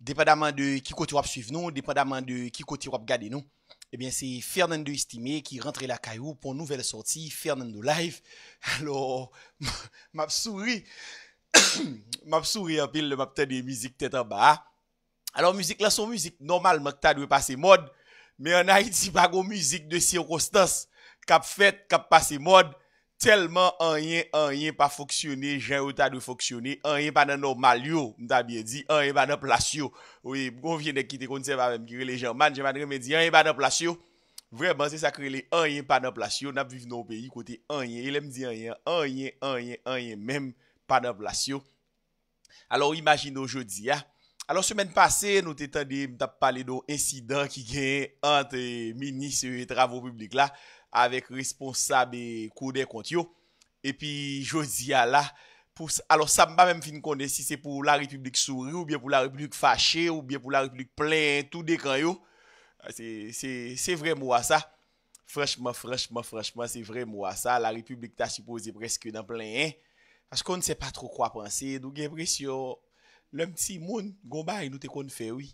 dépendamment de qui côté à suivre nous, dépendamment de qui côté à garder nous, eh bien, c'est Fernando Estimé qui rentre la caillou pour une nouvelle sortie, Fernando Live. Alors, m'a souris, m'a souri en pile, m'a des musique tête en bas. Alors, musique là, son musique, normalement, t'as dû passer mode, mais en Haïti, pas de musique de circonstance, cap fait cap passer mode. Telman anyen, anyen pa foksyone, jen ou ta de foksyone, anyen pa nan nou malyo, mta biye di, anyen pa nan plasyo. Ouye, mkon vye ne kite konti seman mkire le jaman, jeman reme di, anyen pa nan plasyo. Vreman, se sakre le anyen pa nan plasyo, nap viv nou peyi kote anyen, elem di anyen, anyen, anyen, anyen, mwen panan plasyo. Alo, imajin nou jodi ya. Ah. Alo, semen pase, nou te tande mta pale nou insidan ki gen an te mini sewe travou publik la. Avèk responsabè kou dè kont yo. Epi, jò zi ala. Alò, sa mba mèm fin konde si se pou la republik souri ou bè pou la republik fache ou bè pou la republik plè, tout dè kan yo. Euh, se vre mwa sa. Frèchman, frèchman, frèchman, se vre mwa sa. La republik ta supose preske nan plè. As kon se pa tro kwa panse. Nou gen presyo, lèm ti moun, goma yon te kon fè wè.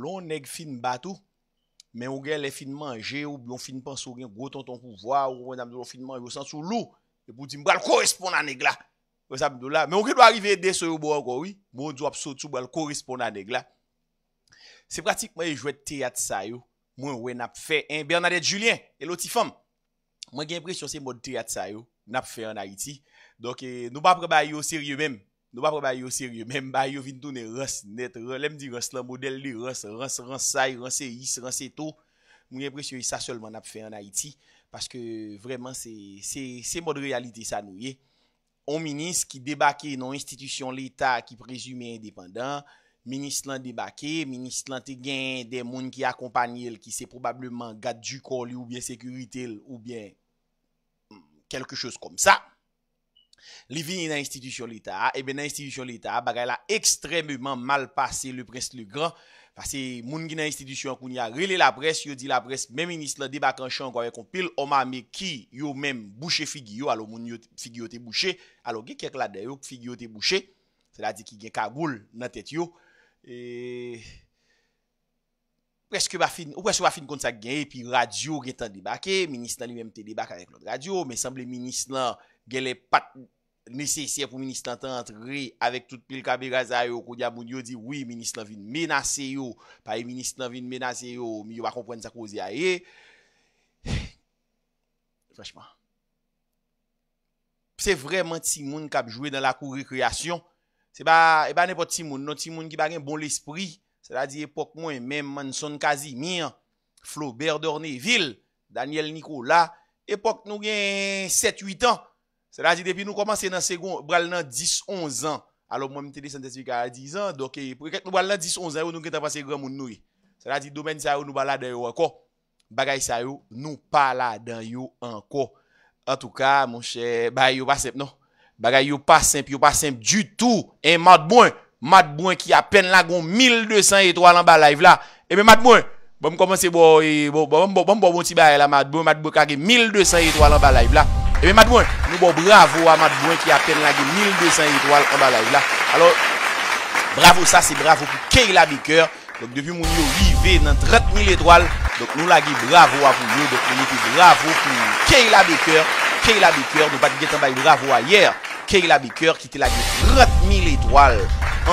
Lò, neg fin batou. Men ou gen lè finman jè ou blon finman sou gen groton ton pou vwa ou wè nan blon finman yo san sou lou. E pou di mbral korrespondan neg la. Mwen sa mdou la. Men ou gen dwa arrive de sou bon yo bo an gwa oui. Mwen dwa pso tou bral korrespondan neg la. Se pratik mwen yon jwè teyat sa yo. Mwen wè nap fe. En Bernadette Julien, elotifam. Mwen gen pre syo se mwen teyat sa yo. Nap fe an Haiti. Donke nou ba prebay yo sirye menm. Nou pa prema yo serye, men ba yo vintou ne rase net, lem di rase la model li, rase, rase, rase say, rase yis, rase to. Mwen yon presyo yon sa solman ap fe an Haiti, paske vreman se mod realite sa nou ye. On minis ki debake non institisyon l'Etat ki prezume independant, minis lan debake, minis lan te gen den moun ki akompanyel, ki se probableman gadju kol ou bien sekuritel ou bien kelke hmm, chos kom sa. Li vin yi nan institisyon l'Etat Ebe eh nan institisyon l'Etat Bagay la ekstremement mal pase Le presse le gran Pase moun gen nan institisyon Koun ya rele la presse Yo di la presse Men minist la debak an chan Kwa re kompil Oman me ki Yo men bouche figi yo Alo moun figi yo te bouche Alo gen kerk la deyo Figi yo te bouche Se la di ki gen Kaboul Nan tet yo Ou presse wafin kont sa gen E pi radio re tan debake Minist nan li men te debak Awek lout radio Men sanble minist nan Gè lè pat nesesye pou minis nan tan antre, avèk tout pil kabe gazay yo, kou diya moun yo di, oui, minis nan vin menase yo, pa yon e minis nan vin menase yo, mi yo ba kompwen sa kouzi a ye. Frèchman. Pse vreman ti moun kap jwè dan la kou rekreasyon, se ba, e ba ne pot ti moun, non ti moun ki bagen bon l'espri, se la di epok moun, mèm man son kazi mien, Flober Dornéville, Daniel Nikola, epok nou gen 7-8 an, Se la di depi nou komanse nan segon bral nan 10-11 an Alo mwen mwen tele santez fik a 10 an Dok e pou e ket nou bral nan 10-11 an ou nou gen ta fase gramoun nou e Se la di domen sa ou nou bral nan yo anko Bagay sa ou nou pala nan yo anko En tou ka mwen chè bagay yo pasempe no Bagay yo pasempe yo pasempe du tout E madbouen madbouen ki apen la gon 1200 etro alan ba live la E men madbouen bom komanse bo Bom bom bom bom ti baye la madbouen Madbouen kage 1200 etro alan ba live la Ebe eh Madjouan, nou bon bravo a Madjouan ki apen lage 1200 etoal an balaj la. Alors, bravo sa, si bravo pou Keila Becker. Dok devyo moun yo vive nan 30 000 etoal. Dok nou lage bravo a pou yo. Dok nou lage bravo pou Keila Becker. Keila Becker, nou bat get an bay bravo ayer. Keila Becker ki te lage 30 000 etoal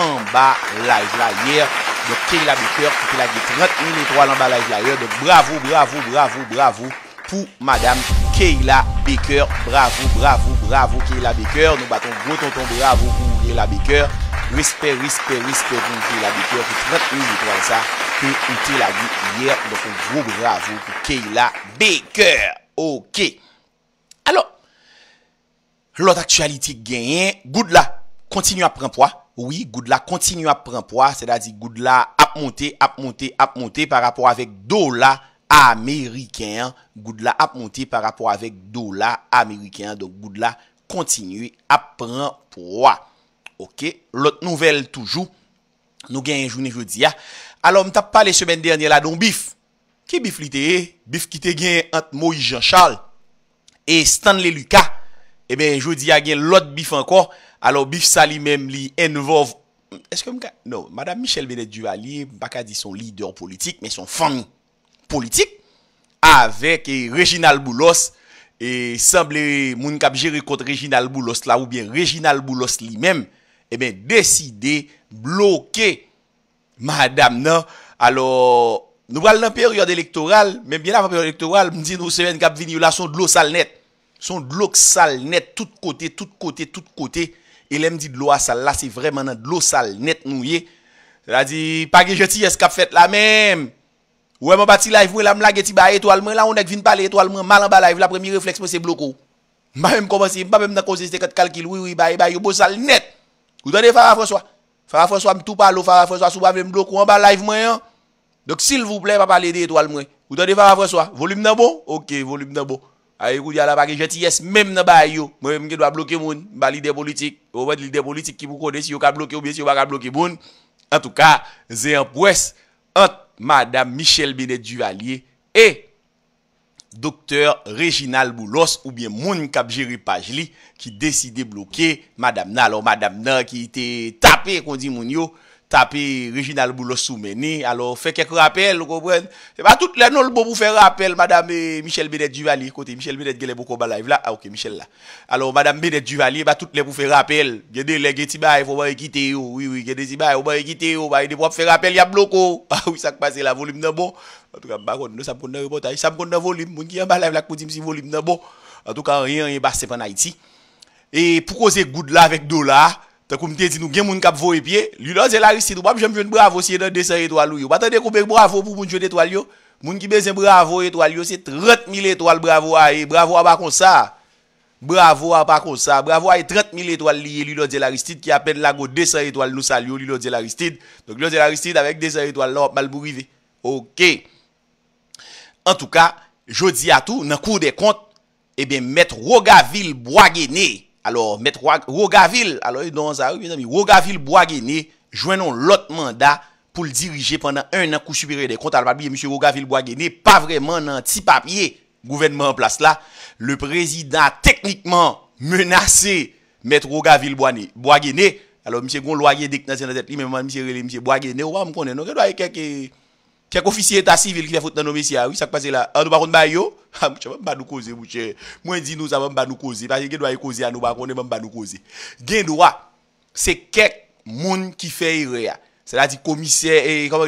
an balaj la ayer. Dok Keila Becker ki te lage 30 000 etoal an balaj la ayer. Dok bravo, bravo, bravo, bravo. pou madame Kayla Baker. Bravo, bravo, bravo Kayla Baker. Nou baton grot anton bravo pou Kayla Baker. Wispè, wispè, wispè pou Kayla Baker. Pou 30 mi de kwa sa pou ite la gu yè. Don kon grot bravo pou Kayla Baker. Ok. Alors, lòt aktualiti genyen. Goudla kontinu aprenpwa. Oui, Goudla kontinu aprenpwa. Se da di Goudla apmonte, apmonte, apmonte par rapport avèk do la fèlè. Ameriken, goud la ap monte Par rapport avek do la Ameriken Donk goud la kontinu Apreng pou wa Ok, lot nouvel toujou Nou gen yon jouni joudiya Alo m tap pa le semen dernye la don bif Ki bif li te e? Bif ki te gen ant Moïse Jean Charles E Stanley Lucas E eh ben joudiya gen lot bif anko Alo bif sa li mem li envov Eske m ka? No, Madame Michelle Benet Duvalier, baka di son lider Politik, men son fang Politik avek e Reginald Boulos E semble moun kap jere kont Reginald Boulos la ou bien Reginald Boulos li men E ben deside bloke madame nan Alo nou bral nan periode elektoral Men bien nan periode elektoral m di nou semen kap vini ou la son dlo sal net Son dlo sal net tout kote, tout kote, tout kote E le m di dlo sal la se vreman nan dlo sal net nou ye Se la di page jeti es kap fet la men Ouè mwen pati live mwen la m lage ti ba eto al mwen, la mwen ek vin pale eto al mwen, mal an ba live, la premi refleks mwen se bloko. Mwen mwen komosi, mwen pa mwen mnen konsiste kat kalkil, oui, oui, ba yo, e, ba yo, bo sal net. Ou tade Farah François, Farah François m tou palo, Farah François sou ba vem bloko an ba live mwen an. Dok sil voun ple, pa pale de eto al mwen. Ou tade Farah François, volume nan bo? Ok, volume nan bo. Aye kou di ala bagi, jati yes, mwen mnen ba yo, mwen mwen mwen mwen dwa bloke moun, ba lide politik. Ou mwen lide politik ki mwen kone, si yo ka blo Madame Michel Benet Duvalier Et Dr. Reginald Boulos Ou bien Mouni Kabjeri Pajli Ki deside bloke Madame Nalo, Madame Nan Ki ite tape kondi moun yo taper Réginal Boulos Soumeni. Alors, fait quelques rappels, vous comprenez? C'est pas toutes euh, ah, bah, le monde pour faire rappel, madame Michel Benet Duvalier. Côté Michel Benet beaucoup Boko live là. ok, Michel là. Alors, madame Benet Duvalier, bah, le monde pour faire rappel. Il y a des faut pas quitter, oui, oui, il y a des pas quitter, bah, il faut faire rappel, il y a bloco. Ah oui, ça passe la volume de bon. En tout cas, bah, on ne s'en prend reportage, ça me prend volume. Moun qui en live là, pour dire si volume de bon. En tout cas, rien, rien, bah, pas en Haïti. Et pour causer good là avec dollars? Tè koum tè zin nou gen moun kap vo epye, Lilo Dzel Aristide ou bap jenm jenm bravo siye dè desè etoal nou yo. Bata dekoum beri bravo pou moun jenm etoal yo, Moun ki bezen bravo etoal yo, se tret mil etoal bravo a e, Bravo a bakon sa, bravo a bakon sa, Bravo a e tret mil etoal liye Lilo Dzel Aristide, Ki apen lago desè etoal nou sa liyo Lilo Dzel Aristide. Lilo Dzel Aristide avèk desè etoal nou malbouri ve. Ok. En tou ka, jodi atou, nan kou de kont, Ebe eh met Rogaville boage ney. Alors, Mètre Rogaville, alors, Rogaville Boagene, jwenon l'ot mandat pou l'dirije pendant un an kousupire de kontal Mètre Rogaville Boagene, pa vremen nan ti papye, gouvernement en place la, le prezident teknikman menase Mètre Rogaville Boagene, alors, Mètre Rogaville Boagene, Mètre Rogaville Boagene, Mètre Rogaville Boagene, Kèk ofisye ta sivil ki la fote nan o mesi a, wè sa k pasè la, an nou bakon nan yo, mwen di nou sa mwen banou koze, pwè gen ou a ye koze an nou bakon, gen ou a, se kèk moun ki fè y re a, se la di komisè,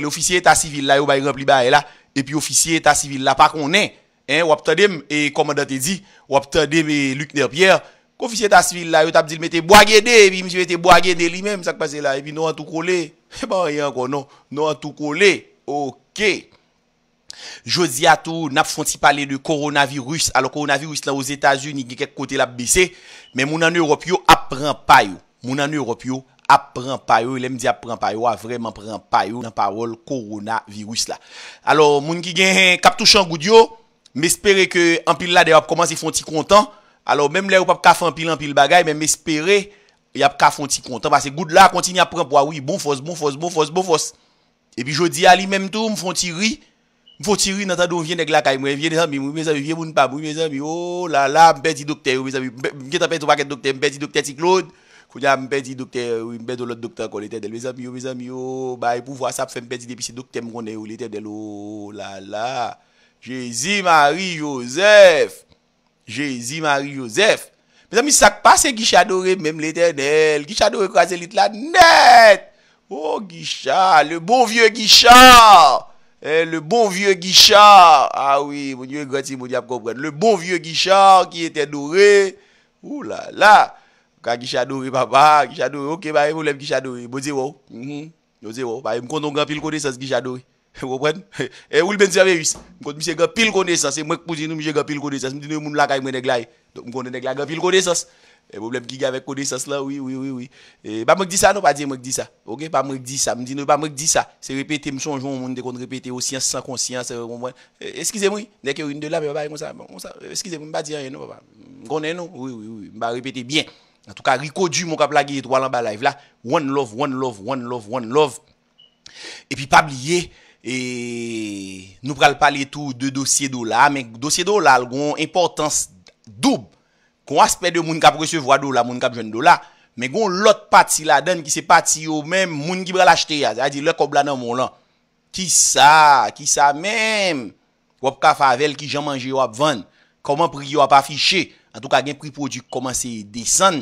ofisye ta sivil la yo bayi gamp li baye la, epi ofisye ta sivil la, pa konè, wap tè dem, komè da te di, wap tè dem, luk ner pierre, kofisye ta sivil la, yo tabdil mè te boagè de, mè te boagè de li mèm, sa k pasè la, epi nou an tou kole, nou an tou kole, ok, Ok, jodi atou, nap fonsi pale de koronavirus, alo koronavirus la ou Zeta Zuni gen kek kote la bese, men mounan Europe yo apren payo, mounan Europe yo apren payo, lem di apren payo, a vreman apren payo nan parol koronavirus la. Alo, moun ki gen kap tou chan goud yo, me espere ke anpil la de wap komanse fonsi kontan, alo menm le wap ap kaf anpil anpil bagay, menm espere yap kaf fonsi kontan, se goud la kontini apren payo, bon fons, bon fons, bon fons, bon fons. E pi jodi a li menm tou mfonti ri, mfonti ri nata do mwen vyen ek laka mi. Mwen vyen ek la mi, mwen vyen mwen pabou, mwen vyen mwen, o la la, mwen pedi dokte. Mwen vyen mwen pedi dokte, mwen pedi dokte ti Claude. Kwenye an mwen pedi dokte, mwen pedi lot dokte kon lete deli. O la la, jesimari yozef, jesimari yozef. Mwen se ak pasa gisha dore menm lete deli, gisha dore kwa zelit la nete. Oh Gichard, le bon vieux Gichard eh, Le bon vieux Gichard Ah oui, mon diyo e gratis, mon diyo ap kompren Le bon vieux Gichard ki ete nouré Oulala Kwa Gichard nouré papa, Gichard nouré Ok ba, bon, mhm. bon, eh, moun lem Gichard nouré, boze wou Mou ze wou, ba, moun konon gapil kone sas Gichard nouré E wopren, e woul ben zirve yus Moun konon mise gapil kone sas Mwen konon mise gapil kone sas Mwen konon mise gapil kone sas E mwoblem ki gè avek kone sa slan, woui, woui, woui. E ba mwenk di sa, nou pa di mwenk di sa. Ok, ba mwenk di sa. Mwenk di sa. Se repete, mwenchon joun mwen de kon repete. O siens, san konsiens. E e, eskize mwen, deke ou yon de la, mwenk ba repete. Eskize mwen, mwenk ba di an yon, mwenk ba repete. Bien. An tou ka, riko di mwenk apla ge yon to alan ba la. Ev la, one love, one love, one love, one love. E pi pa bliye, nou pral pale tou de dosye do la. A menk dosye do la, lgon importans dub. Kon aspe de moun ka prese vwa do la, moun ka prese jen do la. Men kon lot pat si la den ki se pat si yo men moun ki brel achte ya. Zay di lè kob la nan moun lan. Ki sa, ki sa menm. Wop ka favel ki jan manje yo ap vwan. Koman pri yo ap afiche. An tou ka gen pri prodik koman se desen.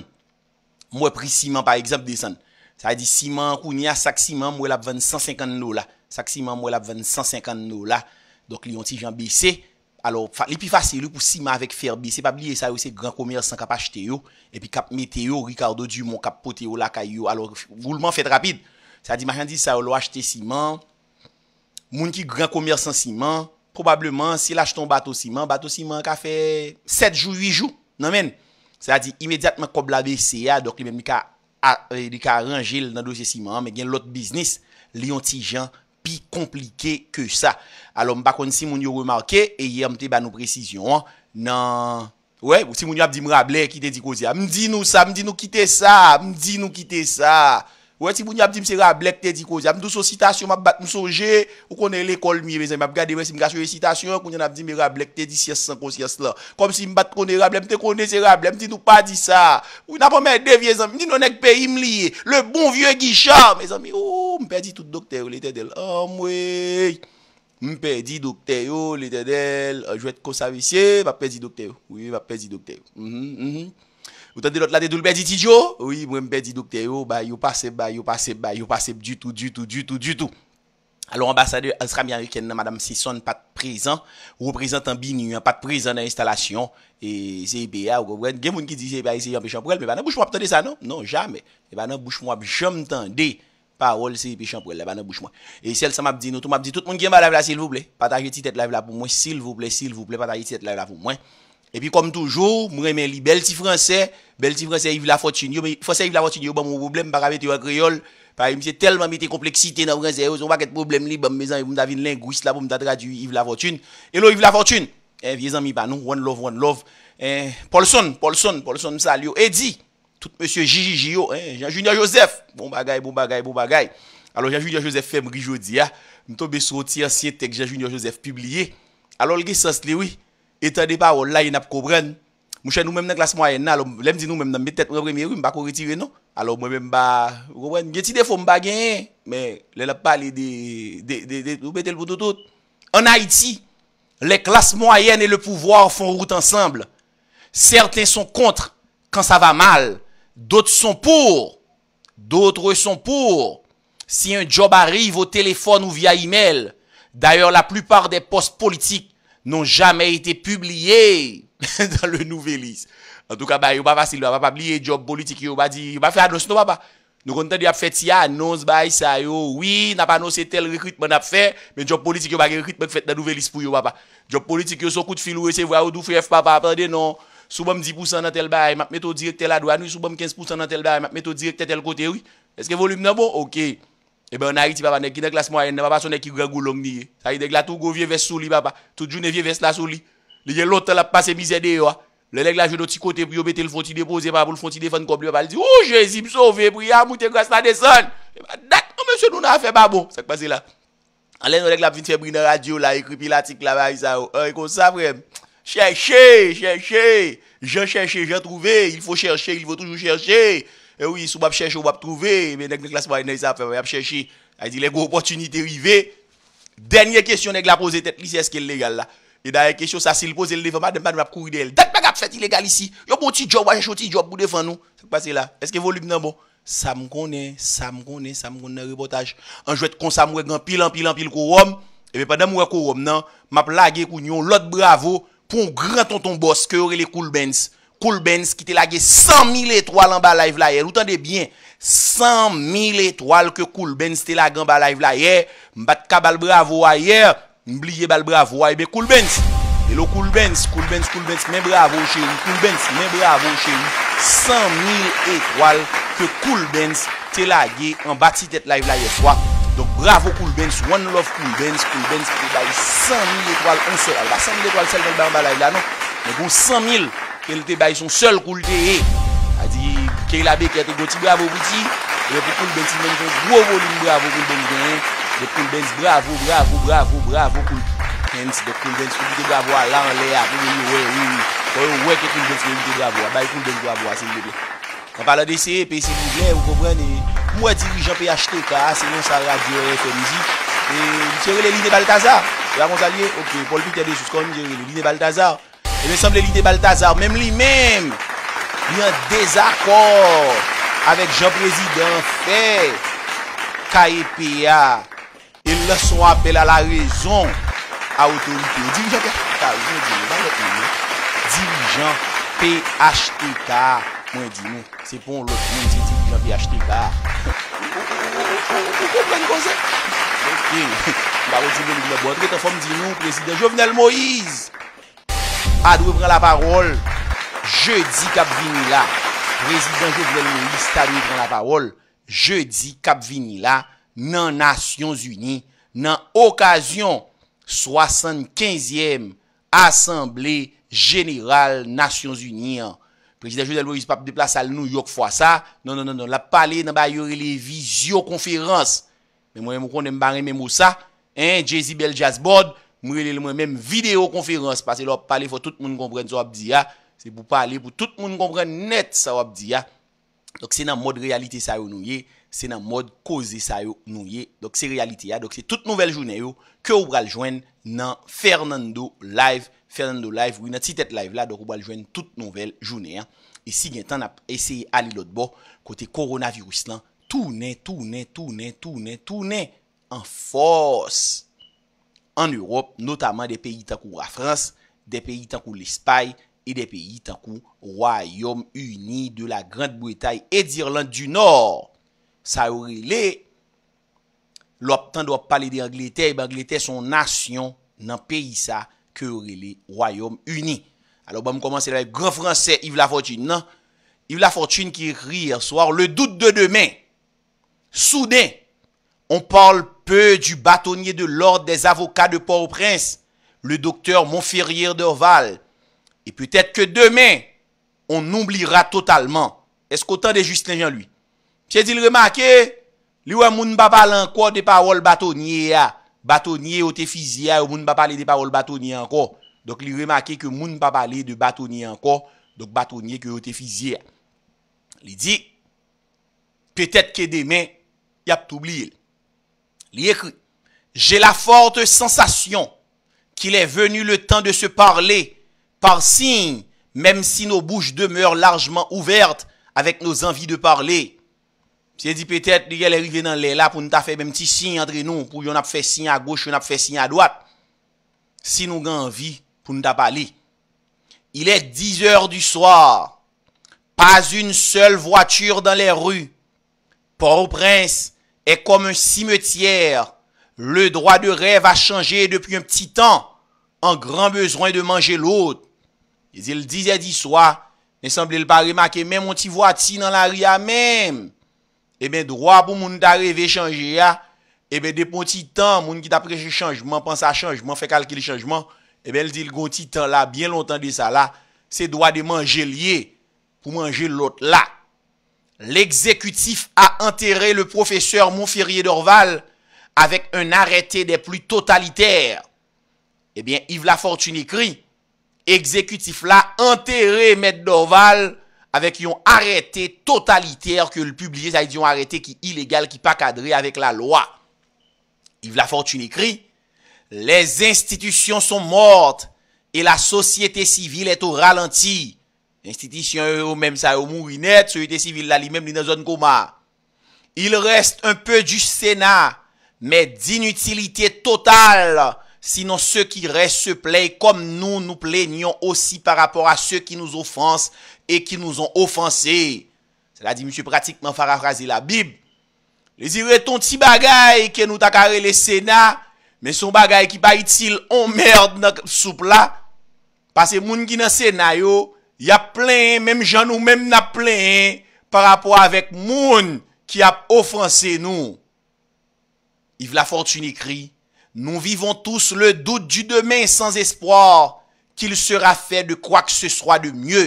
Mwen pri siman par exemple desen. Zay di siman koun ya sak siman mwen ap vwan 150 do la. Sak siman mwen ap vwan 150 do la. Dok li yon ti jan bese. Alor, li pi fase li pou siman vek ferbi. Se pap liye sa ou se gran komersan ka pa chete yo. E pi kap mete yo, rikardo di yo, moun kap pote yo, lakay yo. Alor, vou lman fete rapid. Sa di, machan di sa ou lo achete siman. Moun ki gran komersan siman. Probableman, si lach ton bato siman, bato siman ka fe 7 jou, 8 jou. Nan men? Sa di, imediatman kob la bese ya. Dok li men mi ka range l nan do se siman. Men gen lot biznis. Li yon ti jan. Plus compliqué que ça. Alors, pas si moun yo remarqué, et hier m'te ba nous précision, nan, ouais, si moun yo ap di m'rable, qui te dit kozi, m'di nous ça, m'di nous quitter ça, m'di nous quitter ça. Ou e ti moun ap di mse ra blek te di kozi, ap mdou sou sitasyon, m ap bat m sou je, ou konen l'ekol mi rezan, m ap gade mwen si m gas yo re sitasyon, konen ap di m ra blek te di sias san kon sias la, kom si m bat konen ra blek, m te konen se ra blek, m di nou pa di sa, ou n ap mè dev rezan, m di nou nek pe yim li, le bon vie gisha, me zan oh, mi ou, m pedi tout doktè, ou lete del, ou ah, mwe, m pedi doktè, ou lete del, ou euh, jwet kosavise, va pedi doktè, ou yi va pedi doktè, ou mhm, yi, mhm. ou yi, ou yi, ou yi, ou yi, ou yi, ou yi, ou yi, ou yi Ou tande lot la de doulbe di ti djou? Oui, mwen mbe di douk te yo, ba yu paseb, ba yu paseb, ba yu paseb, du tout, du tout, du tout, du tout. Alo ambasade, al sra mi an yu ken nan madame Sison pat prezan, ou prezan tan binu, pat prezan nan instalasyon, e zeyi beya, ou gopwen, gen moun ki di zeyi beya, e zeyi an pechan pou el, me banan bouche mwa ap tande sa, non? Non, jame. E banan bouche mwa ap jom tande, parol zeyi pechan pou el, e banan bouche mwa. E sel sa mab di nou, tou mab di, tout moun gen mba lave la, sil vouble, E pi kom toujou, mwen men li bel ti franse, bel ti franse Yves Lafortune. Yon men franse Yves Lafortune, yon ban mwen moun problem par avet yo ak reol. Par yon mwen se telman mette kompleksite nan franse yo. Son bak et problem li, ban mwen men zan yon mwen davin lingwis la pou mwen dadra di Yves Lafortune. Hello Yves Lafortune! Eh viezan mi ban nou, one love, one love. Eh Paulson, Paulson, Paulson msa li yo. E di, tout monsie Jijijiyo, eh Jean-Junior Joseph. Bon bagay, bon bagay, bon bagay. Alo Jean-Junior Joseph femri jodi ya. Mwen tobe sotir siye tek Jean-Junior Joseph pub étant des paroles là, il n'a pas compris. Mouche nous même dans la classe moyenne, alors, l'aime dit nous même dans mes têtes, premier, ne m'a pas retirer, non? Alors, moi-même, bah, vous comprenez, des défauts, m'a gagné, mais, a parlé de, de, de, vous mettez le bout de tout. En Haïti, les classes moyennes et le pouvoir font route ensemble. Certains sont contre quand ça va mal. D'autres sont pour. D'autres sont pour. Si un job arrive au téléphone ou via email, d'ailleurs, la plupart des postes politiques n'ont jamais été publiés dans le Nouvelis. En tout cas, bah, il pas facile, va pas job politique, il va bah, dire, il bah, va faire annonce, non, papa. Nous comptons dire, ah, fait, si ah, annonce, bah, ça, yo, oui, n'a pas annoncé tel recrutement, n'a fait, mais job politique, il va bah, recrutement, fait, dans nouveliste pour yo, papa. Job politique, yo, son coup de fil, ou, c'est vrai, ou, d'où fait, papa, attendez, non. Souvent 10% dans tel bail, m'a mettre au direct la douane, souvent 15% dans tel bail, m'a mettre au direct tel côté, oui. Est-ce que volume n'a bon? Ok. Ebe eh on a iti papa, nek ki nek la smou ayen, ne pa pa son nek ki gre goulong niye. Sa yi nek la tou go vie ves sou li papa, tout jou ne vie ves la sou li. Liye loutan la pa se mizede yo. Liye nek oh, la jen nou ti kote pou yo bete l fonti depoze papa, pou l fonti defen koubli papa. Liye di, ou jezi msove pou ya mouti gras la deson. Ebe dat, ou men se nou na fe babo. Sa k pase la. Alen yo nek la vin te brine radio la, ekripi la tik la ba a yi sa yo. Oh. E eh, kon sa brem. Cherche, cherche. Je cherche, je trouve. Il fo cherche, il vo toujou cherche. Ewi, eh sou bap chèche ou bap trouvé, menèk nèk la smay nèy sa ap fè, eh, mèy ap chèche, a yi di lèk ou pòtunité rivè. Dènyè kèsyon nèk la pose tèt lì, se eske lègal la. E da yè kèsyon sa, se lèk pose lèk lèk, mèy ap kouri dèl. Dèk mèy ap fèt lègal lì si, yo bò ti djòb wajen chò ti djòb pou defan nou. Pase la, eske volub nan bo? Sa m konè, sa m konè, sa m konè repotaj. An jwèt kon sa m wèk an pilan pilan pil kou rom, e mèy pa nan m Kulturbenz ki te la ge 100.000 etoile en ba live la hier. Où tande bien? 100.000 etoile ke turbo bens te lagan ba live la hier. Ne bat ka bal Bravo ayer. Mbliye bal Bravo ayer. Be die declough Bridge. E lo CLOUD BENZ. CLOUD BENZ. CLOUD BENZ. Men bravo chen. CLOUD BENZ. Men bravo chen. 100.000 etoile ke CLOUD BENZ te la ge en bat si tete live la hier swa. Donk bravo CLOUD BENZ. One love CLOUD BENZ. Pongalzi etoile. 1 se ral. En bak 19 dra li joka lang non? bon, pen. Ne go 100.000 etoile. Kel te bay son sol koul te e. A di, ke la beke te goti bravo piti. E pou koul bensi meni fons. Gwo volim bravo koul bensi meni. De koul bensi bravo, bravo, bravo, bravo koul. Kent, de koul bensi koul te bravo. Lan, le, apou, we, we, we. Kou we ke koul bensi meni te bravo. A bay koul bensi bravo, asen bebe. An pala de se, pe e, se mou gè, ou kou prene. Mou e diri jan pe yachte, ka asen yon sa radio, fè mizi. E, yon sere le line baltaza. Ya, monsalye, ok, pol bit e be sou skon Eme sanble li de Baltazar, mem li men, li an dezakor, avek Jean-Président Fès, KEPA, e lè son apel a la raison, a otorite, dirijan PHTK, mwen di nou, se pon lò, dirijan PHTK, mwen di nou, mwen di nou, mwen di nou, mwen di nou, mwen di nou, mwen di nou, mwen di nou, mwen di nou, mwen di nou, mwen di nou, mwen di nou, Adwe ah, pren la parol, je di Kabvinila, prezident Jouvel Mounis, adwe pren la parol, je di Kabvinila nan Nasyons Uni, nan okasyon 75e Assemblé Général Nasyons Uni. Prezident Jouvel Mounis pape de plas al Nouyok fwa sa, nan nan nan nan, la pale nan ba yore le vizyo konferans, men mwen mou konen mbare men mou sa, en, Jezi Beljazboud, mwenye lèmwen mèm videokonferans, pasè lò p pale pou tout moun komprenn sou ap diya, se pou pale pou tout moun komprenn net sou ap diya. Dok se nan mod realite sa yo nouye, se nan mod koze sa yo nouye, dok se realite ya, dok se tout nouvel jounè yo, kè ou bral jwen nan Fernando live, Fernando live, ou inat si tèt live la, dok ou bral jwen tout nouvel jounè ya. E si gen tan ap eseye alilot bo, kote koronavirus lan, tounen, tounen, tounen, tounen, tounen, an fòs. An Europe, notaman de peyi tankou a Frans, de peyi tankou l'Espaye, e de peyi tankou Royaume-Uni de la Grande-Bretagne et d'Irlande du Nord. Sa Aurélie, l'Optan do ap pale de Angleterre, e ba Angleterre son nation nan peyi sa, ke Aurélie, Royaume-Uni. Alors, ba bon, m komanse la grè Fransè, Yves Lafortune, nan? Yves Lafortune ki ykri yerswar, le dout de demè, soudè, On parle peu du bâtonnier de l'ordre des avocats de Port-au-Prince, le docteur Montferrier d'Orval. Et peut-être que demain, on oubliera totalement. Est-ce qu'autant de Justin jean lui J'ai dit remarqué, lui ou moun pas parler encore des paroles bâtonnier ah. Bâtonnier ou te ou moun pas parler des paroles bâtonnier encore. Donc lui remarqué que moun pas parler de bâtonnier encore, donc bâtonnier que ou te Il dit peut-être que demain, y a oublié j'ai la forte sensation qu'il est venu le temps de se parler par signe, même si nos bouches demeurent largement ouvertes avec nos envies de parler. C'est dit peut-être qu'il est arrivé dans les là pour nous faire même petit signe entre nous, pour qu'on a fait signe à gauche, on a fait signe à droite. Si nous avons envie pour nous parler. Il est 10 heures du soir. Pas une seule voiture dans les rues. Port-au-Prince E kom an simetiyer, le drwa de rev a chanje depi an pti tan, an gran bezwan de manje lout. E zil dizi a di swa, nesanble l barima ke men moun ti vwa ti nan la ria men. E eh ben drwa pou moun da rev e chanje ya, ah. e eh ben depo titan, moun ki da prese chanj, moun pan sa chanj, moun fe kalki li chanjman. E ben zil go titan la, bien eh lontan de sa la, se drwa de manje liye pou manje lout la. l'exécutif a enterré le professeur Montferrier d'Orval avec un arrêté des plus totalitaires. Eh bien, Yves Lafortune écrit, exécutif l'a enterré Maître d'Orval avec un arrêté totalitaire que le publié, ça dit un arrêté qui est illégal, qui n'est pas cadré avec la loi. Yves Lafortune écrit, les institutions sont mortes et la société civile est au ralenti. L'institisyon yo, mèm sa yo mou inèd, sou yote sivil la li mèm li nan zon goma. Il reste un peu du sèna, mè d'inutilité totale. Sinon, se ki res se pley kom nou nou pley nyon osi par rapport a se ki nou ofanse e ki nou zon ofanse. Sè la di, mèm se pratikman fara frazi la bib. Le zire ton ti bagay ke nou takare le sèna, mè son bagay ki pa itil, on mèrd nan soupla. Pase moun ki nan sèna yo, Ya plen, menm jan ou menm na plen, Par apwa avèk moun ki ap ofanse nou. Yv Lafortune ekri, Nou vivon tous le dout du demen sans espoir, Kil sera fè de kwa kse swa de mye.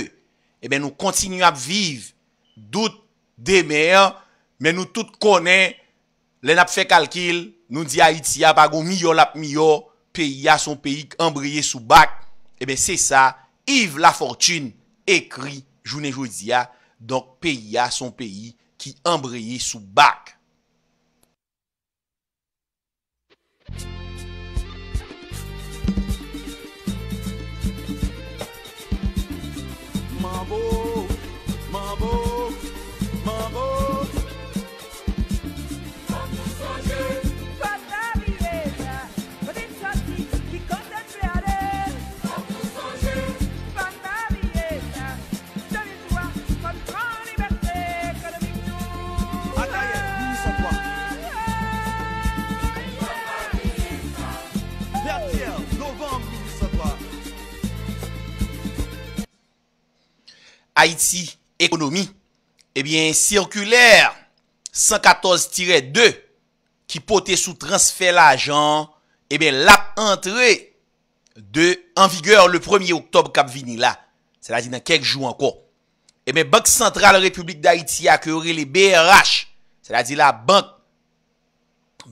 Eben eh nou kontinu ap viv, Dout de mer, Men nou tout konen, Len ap fè kalkil, Nou di a iti ap agou miyo lap miyo, Pe ya son peyik ambriye sou bak. Eben eh se sa, Yv Lafortune, Ekri Jounet Josia, donk P.I.A. son peyi ki embriye sou bak. Haïti économie, eh bien, circulaire 114-2 qui portait sous transfert l'argent, eh bien, l'a entrée de, en vigueur le 1er octobre cap vini là. C'est-à-dire dans quelques jours encore. Eh bien, Banque Centrale République d'Haïti a créé les BRH, c'est-à-dire la Banque,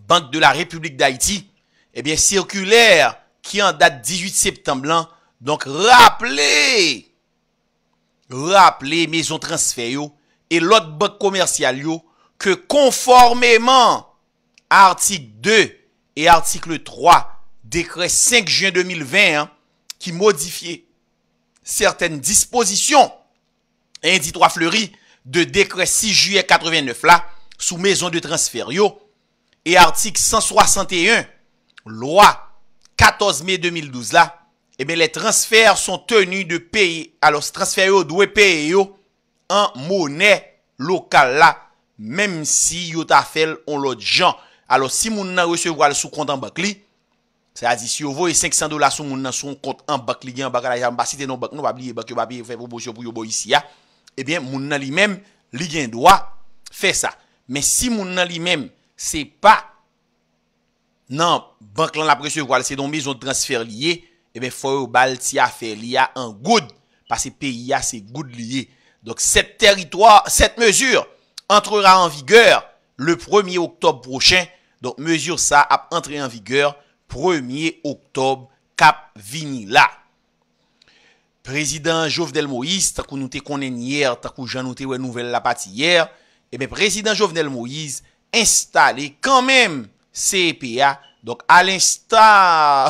Banque de la République d'Haïti, eh bien, circulaire qui en date 18 septembre, donc rappelez Rappeley mezon transfer yo e lot bot komersyal yo ke konformeman artik 2 e artik 3 dekre 5 juen 2020 ki modifiye sertene disposisyon indi 3 fleuri de dekre 6 juen 89 la sou mezon de transfer yo e artik 161 loa 14 mey 2012 la. Ebe, eh le transfer son teni de peye. Alos, transfer yo, dwe peye yo an mounè lokal la. Mem si yot afel on lot jan. Alos, si moun nan wese wale sou kontan bak li, sa azi, si yo voye 500 dola son moun nan sou kontan bak li gen, bakan la jan, basi tenon bak, nou wap liye, bak yo wap liye, fèm woposyo pou yo bo yisi ya. Ebe, eh moun nan li mem, li gen doa, fè sa. Men si moun nan li mem, se pa, nan bank lan la prese wale, se donmè yon transfer liye, ebe fwe ou bal ti a fe li a an goud, pa se peyi a se goud li li. Dok, set teritwa, set mezur, entrera an vigor le 1ye oktob prochen, donk mezur sa ap entre an vigor 1ye oktob kap vinila. Prezident Jovdel Moïse, ta kou nou te konen yer, ta kou jan nou te wè nouvel la pati yer, ebe prezident Jovdel Moïse, instale kanmèm CEPA, donk al insta,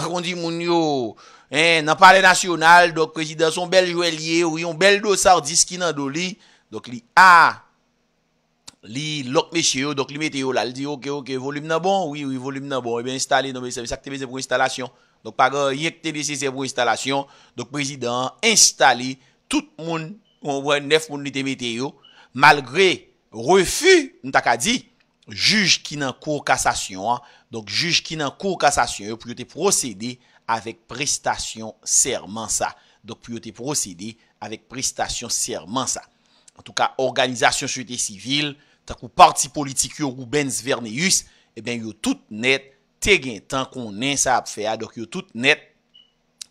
akon di moun yo, Eh, nan pale nasyonal, dok prezident son bel joelye, ou yon bel dosar dis ki nan do li, dok li a, li lok mesye yo, dok li mete yo la, li di, ok, ok, volume nan bon, oui, oui, volume nan bon, ebe eh installe, non, se ak tebe sebo instalasyon, dok paga yek tebe sebo instalasyon, dok prezident installe, tout moun, moun moun nef moun li tebe teyo, malgre refu, nou tak a di, juj ki nan kou kasasyon, donc juj ki nan kou kasasyon, pou yo te procede, Avek prestasyon serman sa Dok pou yo te prosede Avek prestasyon serman sa En tout ka, organizasyon sute sivil Takou parti politik yo Roubens Verneus Eben eh yo tout net te gen tan konen sa ap fea Dok yo tout net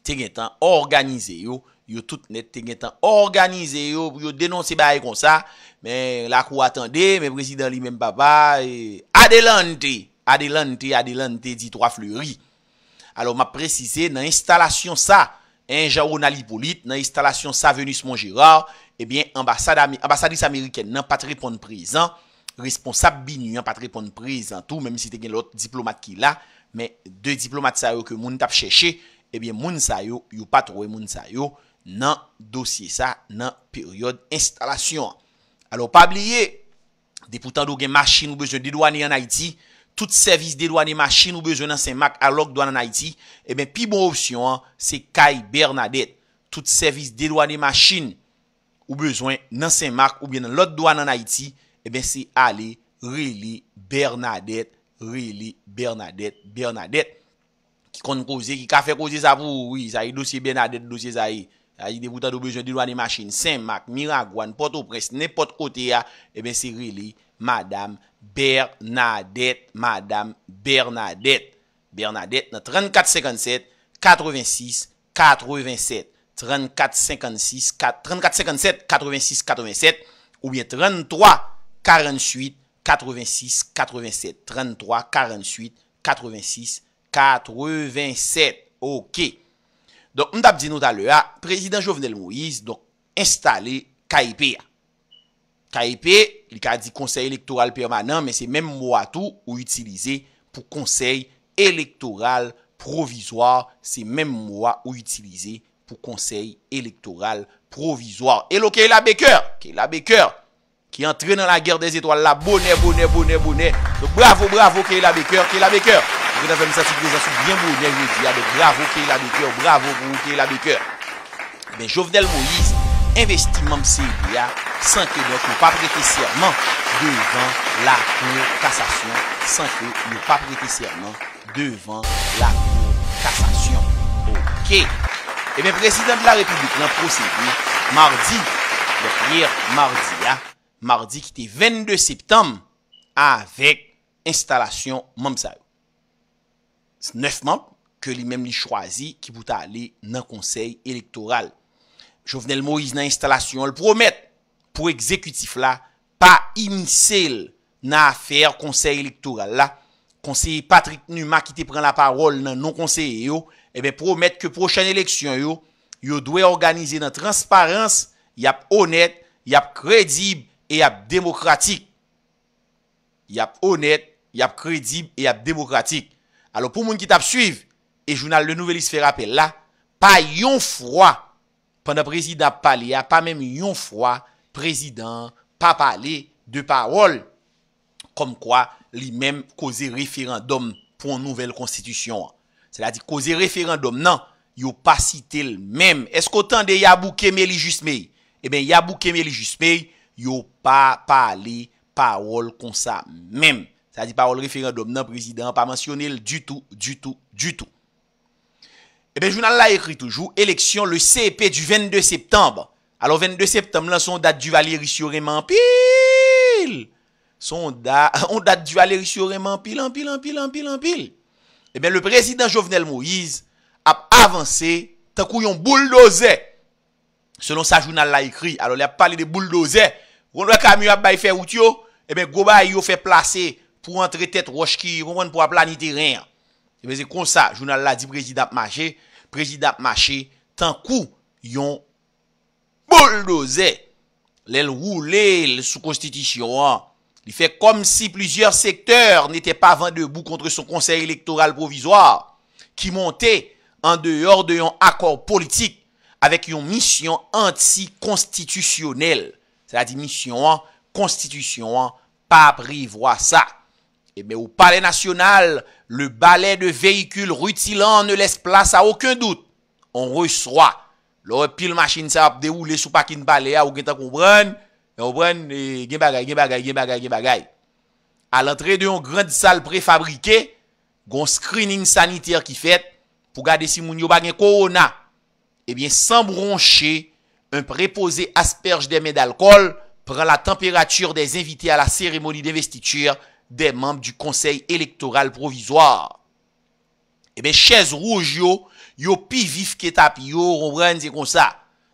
Te gen tan organize yo Yo tout net te gen tan organize yo Pou yo denonse baye kon sa Men lakou atende, men prezident li men baba e, Adelante Adelante, adelante di 3 fleuri alo m ap prezise nan instalasyon sa, enja ou nan lipolit, nan instalasyon sa venis moun jirar, ebyen ambasadis Ameriken nan patre pon prezan, responsab binu, nan patre pon prezan tou, menm si te gen lot diplomat ki la, menm de diplomat sa yo ke moun tap cheche, ebyen moun sa yo, yu patro e moun sa yo, nan dosye sa, nan peryode instalasyon. Alo pa bliye, depoutan do gen masin ou bezon dedwane an Haiti, tout servis de doan de machin ou bezwen nan Saint-Marc, alok doan nan Haïti, e ben pi bon opsyon an, se Kai Bernadette, tout servis de doan de machin ou bezwen nan Saint-Marc, ou bien nan lot doan nan Haïti, e ben se Ale, Réli, Bernadette, Réli, Bernadette, Bernadette, ki kon koze, ki kafe koze sa pou, oui, sa yi dosye Bernadette, dosye sa yi, sa yi deboutan do bezwen de doan de machin, Saint-Marc, Miragouane, Port-au-Presse, nepot kote ya, e eh ben se Réli, Madame Bernadette, Bernadette, Madame Bernadette Bernadette, 34, 57, 86, 87 34, 57, 86, 87 Ou bien 33, 48, 86, 87 33, 48, 86, 87 Ok Donk mtap di nou talewa Prezident Jovenel Moïse donk installe KIP ya il a dit conseil électoral permanent, mais c'est même moi à tout ou utilisé pour conseil électoral provisoire, c'est même moi ou utilisé pour conseil électoral provisoire. Et le Kéla Baker, la Baker, qui entre dans la guerre des étoiles La bonnet, bonnet, bonnet, bonnet. Donc bravo, bravo Kéla Baker, Kéla Baker. Vous avez ça sur bien bonnet, je dis. bravo Kéla Baker, bravo pour la Mais Jovenel Moïse, Investi Momsaibia sanke doy kon pa prete siyaman devan la pou kassasyon. Sanke doy kon pa prete siyaman devan la pou kassasyon. Ok. Emen, eh Presidant la Republikan, prosigou, mardi, le prier mardi ya, mardi ki te 22 septem, avek instalasyon Momsaib. Se nefman ke li men li chwazi ki bouta ale nan konsey elektoral. Jouvenel Moïse nan instalasyon, el promet pou ekzekutif la, pa imisèl nan afer konsey elektoral la, konsey Patrick Numa ki te pren la parol nan non-konseye yo, ebe eh promet ke prochen eleksyon yo, yo dwe organize nan transparense, yap onèt, yap kredib, e yap demokratik. Yap onèt, yap kredib, e yap demokratik. Alo pou moun ki tap suiv, e jounal le nouvel isfè rappel la, pa yon froy, Pwanda prezid ap pale, a pa mèm yon fwa prezidant pa pale de parol. Kom kwa li mèm koze referendum pou nouvel konstitusyon an. Se la di koze referendum nan, yo pa cite l mèm. Eskotan de yabou keme li justmey? E eh ben yabou keme li justmey, yo pa pale parol kon sa mèm. Se la di parol referendum nan prezidant, pa mansyonel du tout, du tout, du tout. Ebe, eh jounal la ekri toujou, eleksyon le CEP du 22 septembre. Alon 22 septembre la, son date du valeris yorèman pil. Son date du valeris yorèman pil, an pil, an pil, an pil, an eh pil. Ebe, le prezident Jovenel Moïse ap avanse, takou yon bouldoze. Selon sa jounal la ekri, alon le ap pale de bouldoze. Gounwe kamuy ap bay fe wout yo, ebe, eh gouba yo fe plase pou entretet Rochki, gounwen pou ap lanite rè. Je mese kon sa, jounal la di prezidat maché, prezidat maché, tan kou yon boldoze, lèl rou lèl sou konstitisyon, li fè kom si plizier sektèr nète pa vèn debou kontre son konsey elektoral provizwa, ki monte an deyor deyon akor politik avèk yon misyon anti-konstitisyonel, sa di misyon an, konstitisyon an, pa privwa sa, e mè ou pale nasyonal, Le balè de vehikul rutilan ne lès plas a oken dout. On resoa. Lò e pil machin sa ap de ou lè sou pa kin balè a ou gen ta kou brèn. E ou brèn gen bagay, gen bagay, gen bagay, gen bagay. A l'entrè de yon grand sal prefabrike, gon screening saniter ki fèt, pou gade si moun yo bagen korona. Ebyen eh san bronché, un preposè asperj demè d'alkol, pren la temperatur de zinvite a la seremoni de vestiture, Des membres du conseil electoral provisoire Ebe, eh chèze rouge yo Yo pi vif ket api yo Roubren di kon sa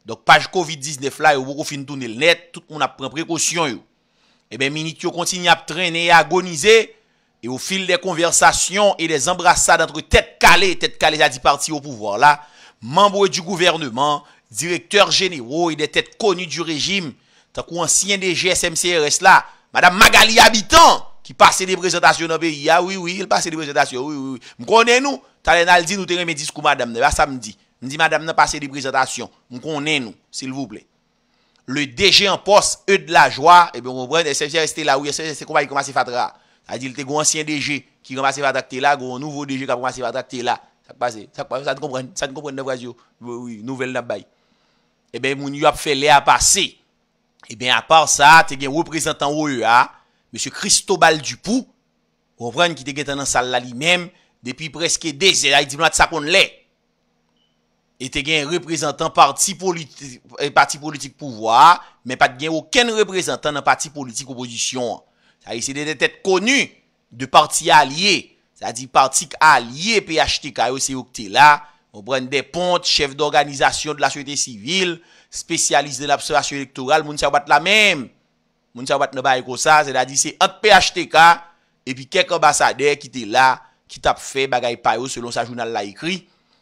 Dok page COVID-19 la Yo wou kon fin tout nel net Tout moun ap pren prekosyon yo Ebe, eh mini ki yo kontini ap trene E agonize E ou fil de konversasyon E de zembrasa Dantre tèt kalé Tèt kalé zadi parti yo pouvoar la Membre ou di gouvernement Direkteur genero E de tèt koni du rejim Takou ansyen de GSMCRS la Madame Magali habitant il passait des présentations dans le pays. Ah oui, oui, il passait des présentations. Oui, oui, oui. connais nous Talenal dit, nous te remet discours, madame. Là, samedi. Me dit, madame, n'a passé des présentations. M'connais-nous, s'il vous plaît. Le DG en poste, eux de la joie. Et eh bien, on comprend, SFG resté là. Oui, SFG, c'est comment il commence à faire a dit, il était un ancien DG qui commence à faire là, un nouveau DG qui commence à faire là. Ça passe, ça passe, ça comprend, ça comprend, radio. Oh. Oui, oui, nouvelle n'a Eh bien, mon a fait l'air passer. Eh bien, à part ça, tu es un représentant OEA. Monsie Christobal Dupou, reprenne ki te gen tan nan sal la li mem, depi preske de, se la yi diplomat sa kon le, et te gen reprezentant parti politik pouvoi, euh, men pat gen oken reprezentant nan parti politik oposisyon. Sa yi se de de te konu, de parti a liye, sa di parti a liye PHT, ka yo se yo kte la, reprenne de ponte, chef d'organizasyon de la souite sivil, spesyaliste de l'abservasyon elektoral, moun se wabat la mem, Mouni sa bat nabaye kosa, se la di se api achete ka, epi kek ambasade ki te la, ki tap fe bagay payo selon sa jounal la ikri.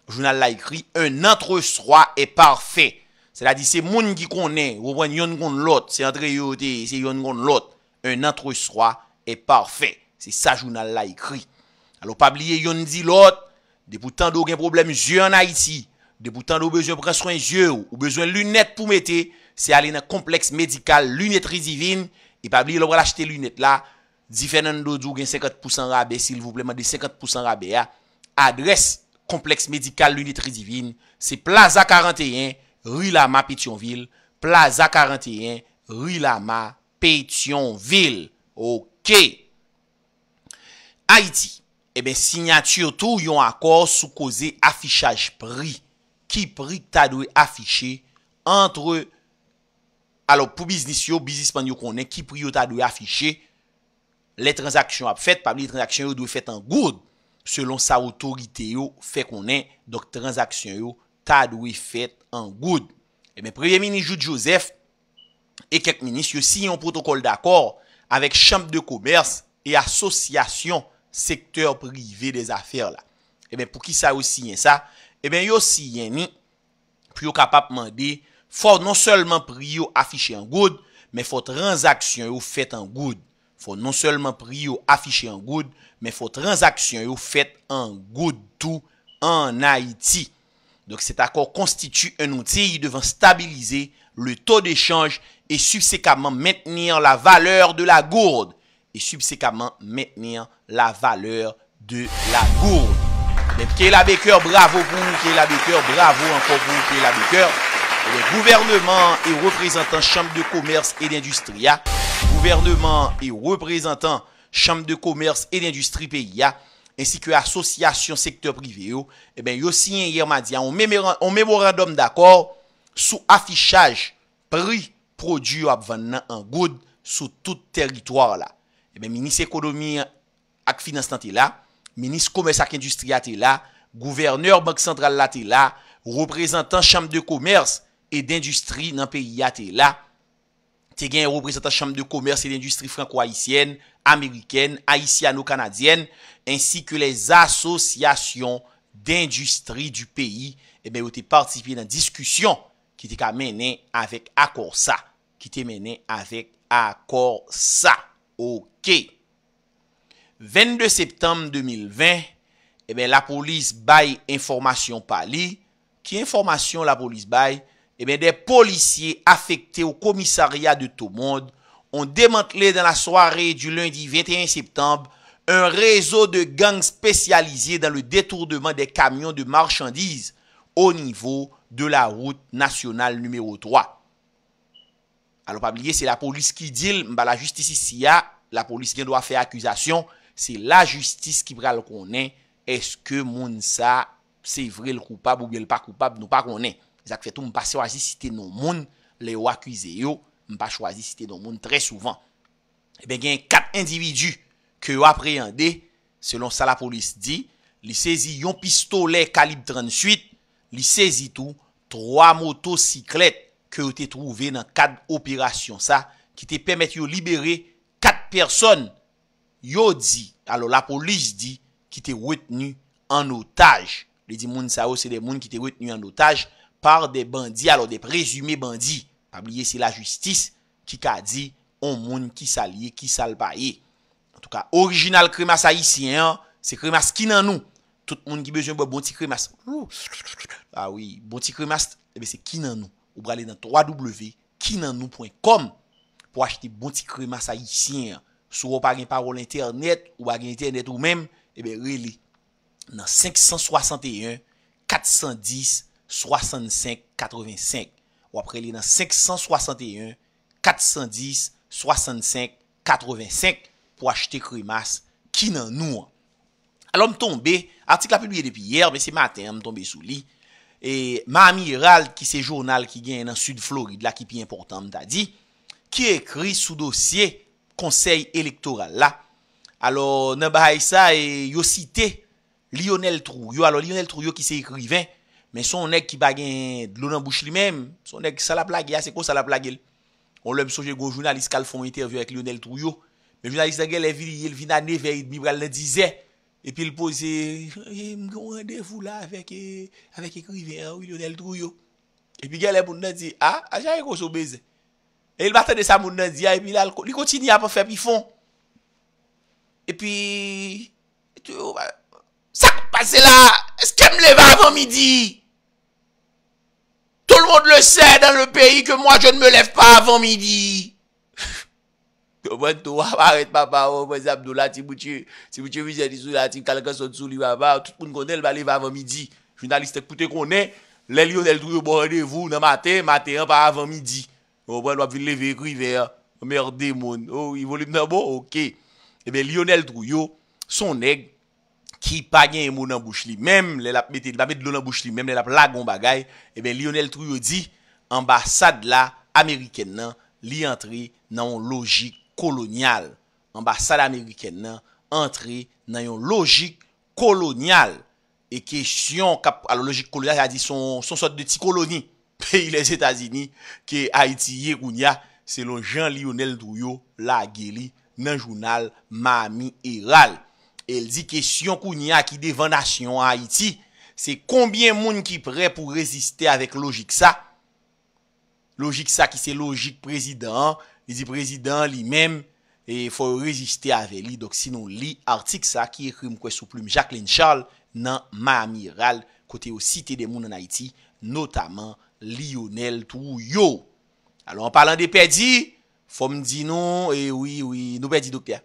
Jounal la ikri, un antre soya e parfet. Se la di se mouni ki konen, wopwen yon kon lot, se andre yote, se yon kon lot, un antre soya e parfet. Se sa jounal la ikri. Alo pabliye yon di lot, de pou tan do gen probleme zyon na iti, de pou tan do bezwen preswen zyon, ou bezwen lunet pou mette, Se ale nan kompleks medikal lunetri divin. E pa bli lopre lachete lunet la. Di Fernando Dugan 50% rabe. Sil voupleman de 50% rabe ya. Adres kompleks medikal lunetri divin. Se plaza 41. Ruy Lama Petionville. Plaza 41. Ruy Lama Petionville. Ok. Haiti. Ebe eh signatir tou yon akor sou koze afishaj pri. Ki pri ta dwe afiche entre... alop pou biznis yo, biznis pan yo konen, ki pri yo ta dwe afishe, le transaksyon ap fet, pabli transaksyon yo dwe fet an goud, selon sa otorite yo, fe konen, dok transaksyon yo, ta dwe fet an goud. Emen, preye mini joute Joseph, e kek mini, yo si yon protokol d'akor, avek chanp de komers, e asosyasyon, sektèr privè des afèr la. Emen, pou ki sa yo si yon sa, emen, yo si yon ni, pri yo kapap mande, e, Fò non sèlman priyo afichè an goud, men fò transaksyon yo fèt an goud. Fò non sèlman priyo afichè an goud, men fò transaksyon yo fèt an goud tou an Haiti. Donk sèt akor konstitu en outil, y devan stabilize le tò d'échange e subsèkabman mètenè an la valeur de la goud. E subsèkabman mètenè an la valeur de la goud. Mèpke la bèkèr, bravo mèpke la bèkèr, bravo anko mèpke la bèkèr. Gouvernement et représentant chambre de commerce et d'industrie Gouvernement et représentant chambre de commerce et d'industrie Ainsi que association secteur privé Yosin eh Yermadia, on mè mè random d'accord Sou affichage prix produit ou ap vannan an goud Sou tout territoire la eh Minis ekonomi ak finance nan te la Minis koumès ak industria te la Gouverneur bank central nan te la Gouvernement et représentant chambre de commerce Et d'industri nan peyi ya te la. Te gen reprezentan chanm de komers et d'industri franco-ahisyen, amériken, ahisyano-kanadyen, ensi ke les asosyasyon d'industri du peyi et eh ben ou te partipeye nan diskusyon ki te ka menen avèk akor sa. Ki te menen avèk akor sa. Ok. 22 septem 2020, et ben la polis baye informasyon pali. Ki informasyon la polis baye? eh bien, des policiers affectés au commissariat de tout le monde ont démantelé dans la soirée du lundi 21 septembre un réseau de gangs spécialisés dans le détournement des camions de marchandises au niveau de la route nationale numéro 3. Alors, pas oublier, c'est la police qui dit, bah, la justice ici, a, la police qui doit faire accusation, c'est la justice qui va le connaître. Est-ce que Mounsa, c'est vrai le coupable ou bien le pas coupable, nous pas connaître. Zak fetou mpa sewazi si te nou moun, le yo akwize yo, mpa sewazi si te nou moun tre souvan. E eh ben gen kat individu ke yo apreyande, selon sa la polis di, li sezi yon pistole kalib 38, li sezi tou 3 motosiklet ke yo te trouve nan 4 operasyon sa, ki te pemet yo libere 4 person yo di, alo la polis di ki te wetnou an otaj. Li di moun sa yo se de moun ki te wetnou an otaj, par de bandi, alo de prezume bandi, pa bliye se la ah justis, ki ka di, on moun ki salye, ki salba ye, an tou ka, orijinal kremas a yisi, se kremas eh ki nan nou, tout moun ki bezyon, bo bon ti kremas, ou, a oui, bon ti kremas, ebe se ki nan nou, ou brale nan 3W, kinanou.com, pou achete bon ti kremas a yisi, sou wap agen parol internet, ou bagen internet ou men, ebe rele, nan 561, 410, 410, 6585 Ou apre li nan 561 410 6585 Po achete krimas Ki nan nou an Alon m tombe Artik la pou liye depi yer M se maten M tombe sou li E ma amiral Ki se jounal Ki gen nan sud florid La ki pi important M ta di Ki ekri sou dosye Konsey elektoral la Alon nan bahay sa Yo site Lionel Trouyo Alon Lionel Trouyo Ki se ekriven Men son nek ki bagen lounan bouch li menm Son nek ki sa la plage ya Se kon sa la plage el On lèm soje go jounalist Kalfon etervyo ek Lionel Trouyo Men jounalist agèl evi El vina neve et mi bral nan dizè Epi el pose Mgo randevou la Avek ek river Ou Lionel Trouyo Epi gèlè moun nan di Ha? Aja yè kon sobeze El martè de sa moun nan di ah, Epi lal Ni kontini apan fe Epi fon Epi Sak pase la Eske m leva avan midi? Tout lwonde le se dan le peyi ke mwa jen me lev pa avan midi. Kou mwen tou amaret pa pa ou mwen se abdou la ti mwche vizye disou la ti m kalgan son sou li waba tout pou n konen lwa leva avan midi. Jounaliste koute konen le Lionel Trouillot bon renevou nan mate mate an pa avan midi. Ou mwen wap vin leve kri ver mwen mèr demoun. Ou yi volim nan bo? Ok. Ebe Lionel Trouillot son neg mwen mwen mèr ki pa gen yon moun nan bouch li, menm lè la pete, lè la pete loun nan bouch li, menm lè la pete lagon bagay, e ben Lionel Trouyo di, ambasade la Ameriken nan, li antre nan yon logik kolonyal. Ambasade Ameriken nan, antre nan yon logik kolonyal. E ke syon kap, alo logik kolonyal, ya di son, son sot de ti koloni, peyi lè Zetazini, ke Haiti Yerounia, se lon Jean Lionel Trouyo, la gèli nan jounal, Mami Héral. El di kesyon kou ni a ki devanasyon a Haiti, se konbien moun ki pre pou reziste avek logik sa. Logik sa ki se logik prezident, li di prezident li menm, e fò reziste ave li. Dok sinon li artik sa ki ekrim kwe sou ploum Jacqueline Charles nan ma amiral kote yo site de moun an Haiti, notaman Lionel Touyo. Alo an palan de pe di, fòm di nou, e wii wii, nou pe di dope ya.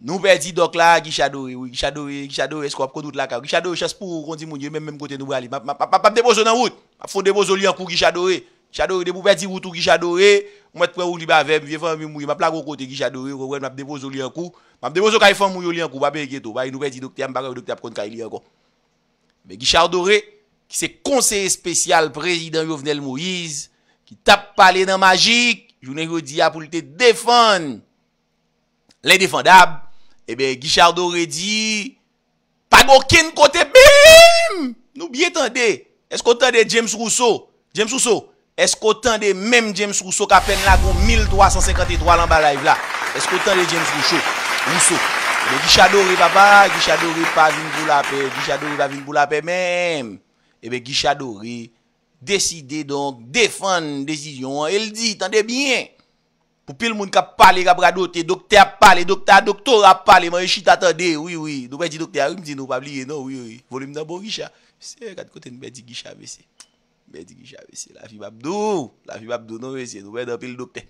Nou pou ap de pa de di do k la, Gishadori, Gishadori, Gishadori, Gishadori, Gishadori chas pou kon di mounye, Mè menm kote nou pa li, Mè a pa pa pa pa m debo zo nan vout, A foun debo zo li an ko Gishadori, Gishadori, Debo pou pe di voutu Gishadori, Mwen pre ou li ba vem, Vi foun m sou mou, Mwen p la kon kote Gishadori, Mwen m ap debo zo li an ko, Mwen m debo zo ka e foun mou yo li an ko, Mwen m pe ghetou, Mwen nou pe di do ki te, Mwen m pa kò yo do ki te ap kon ka Ebe Gichadori di, pa gwo ken kote bèm, nou bie tande, eskotan de James Rousseau, James Rousseau, eskotan de mèm James Rousseau ka pen la kon 1353 lan ba live la, eskotan de James Rousseau, Rousseau, ebe Gichadori papa, Gichadori pa vin pou la pè, Gichadori va vin pou la pè mèm, ebe Gichadori, deside donk, defan desidyon, el di, tande bèm, Ou pil moun kap pale, gab rado te, dokte ap pale, dokte a doktor ap pale, mwen yon chita te de, oui, oui. Nou pe di dokte a wim di nou pabliye, nou, oui, oui. Volume nan bo Gisha. Mese, kat kote nou pe di Gisha, mese. Pe di Gisha, mese. La fi babdo. La fi babdo, nou, mese. Nou pe di pil dokte.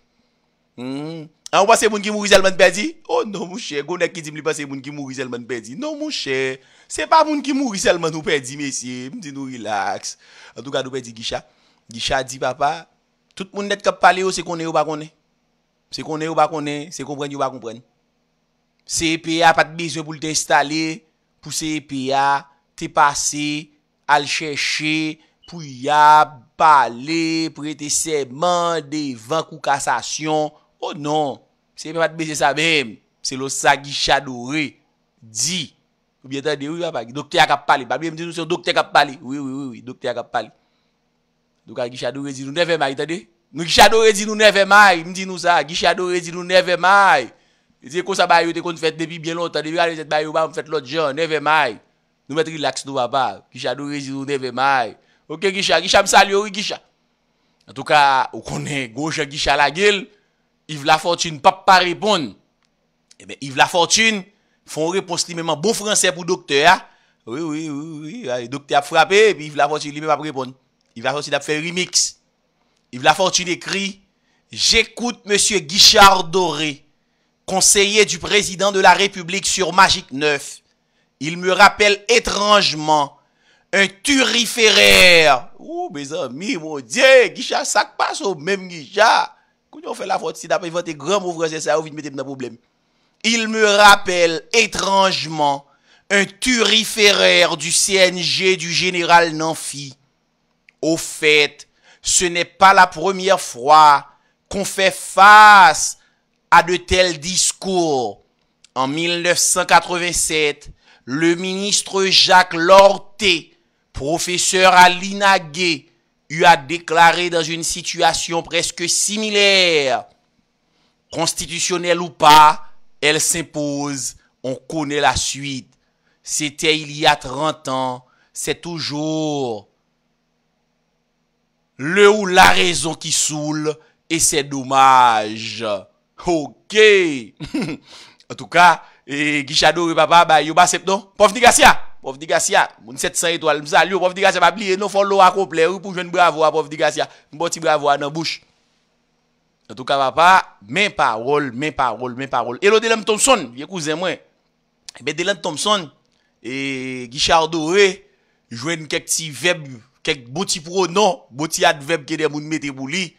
An ou pase moun ki mouri selman pe di? Oh, nou mouche. Gounek ki di mli pase moun ki mouri selman pe di. Nou mouche. Se pa moun ki mouri selman ou pe di, mese. Mwen di non, nou hmm. ah, oh, non, non, relax. An tou ka nou pe di Gisha. Gisha di papa Se konen ou ba konen, se kompren yon ba kompren. Se epe ya pat bezye pou l te installe, pou se epe ya te pase al cheshe pou ya pale, pou e te seman devan kou kasasyon. Oh non, se epe ya pat bezye sa mem, se lo sa gichadore, di. Ou biye tade, ou ya pa, dokte ya ka pale, pa miye mdi sou dokte ya ka pale, ouye ouye, dokte ya ka pale. Do ka gichadore, di nou ne fe may, tade. Nou Gisha do rezi nou neve may, mi di nou sa. Gisha do rezi nou neve may. Se kon sa bayou te kon fèt debi bien lontan, debi alè zèt bayou ba m fèt lòt jò, neve may. Nou mèt relax nou waba, Gisha do rezi nou neve may. Ok Gisha, Gisha m sal yo, oui Gisha. An tou ka, ou konè, goche Gisha la gèl, Yves Lafortune pap pa repon. Yves Lafortune fon repos li mèman, bo fransè pou doktè ya. Oui, oui, oui, oui, doktè ap frape, yves Lafortune li mèman ap repon. Yves Lafortune ap fè remiks. Yves Lafortune écrit J'écoute M. Guichard Doré, conseiller du président de la République sur Magic 9. Il me rappelle étrangement un turiféraire. Oh mes amis, mon Dieu, Guichard, ça passe au même Guichard. Quand on fait la faute, si d'après votre grand mot c'est ça vous mettre dans problème. Il me rappelle étrangement un turiféraire du CNG du général Nanfi. Au fait, ce n'est pas la première fois qu'on fait face à de tels discours. En 1987, le ministre Jacques Lorté, professeur à l'INAGUE, eut à déclarer dans une situation presque similaire. Constitutionnelle ou pas, elle s'impose, on connaît la suite. C'était il y a 30 ans, c'est toujours Le ou la rezon ki soule. E se dommage. Ok. En tout ka. E Gichardo ou e, papa. Ba yu basep don. Prof. Dikasya. Prof. Dikasya. Moun 700 eto al msa. Lyo Prof. Dikasya pa pli. E nou fon lor akomple. Ou pou jwen bravo a Prof. Dikasya. Mbon ti bravo a nan bouch. En tout ka papa. Men parol. Men parol. Men parol. Eh e lo delan Tomson. Ye kouzen mwen. E be delan Tomson. E Gichardo ou e. Jwen kek ti veb ou. quelques bouti pronom, pronoms, bouti adverbes que des gens mettent pour lui.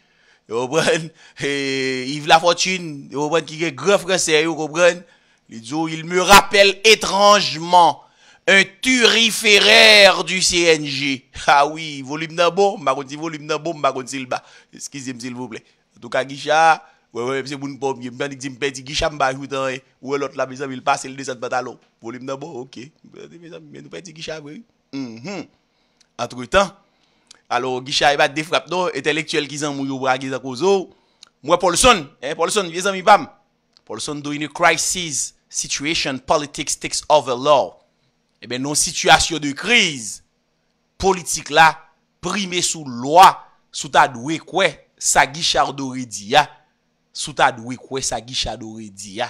Vous e, Yves La Fortune, vous qui est grand français, vous oh, Il me rappelle étrangement un turiféraire du CNG. Ah oui, volume d'un bon, ma volume d'un bon, ma bas. Excusez-moi, s'il vous plaît. En tout cas, Guichard, Ouais, ouais, c'est bon pour il dit, petit guichet hein. ou ou l'autre la maison il passe le descend batalo, Volume d'abord, ok. petit oui. Mm-hmm. Alor Gichard bat defrap do non, Etelektuel kizan mou yo bra gizakou zo Mwen Paulson Paulson do yne crisis Situation politics takes over law Ebe eh non situasyon de kriz Politik la Prime sou lwa Souta dwe kwe Sa Gichard do rediya Souta dwe kwe sa Gichard do rediya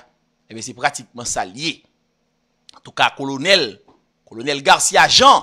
Ebe eh se pratikman sa liye Touka kolonel Kolonel Garcia Jean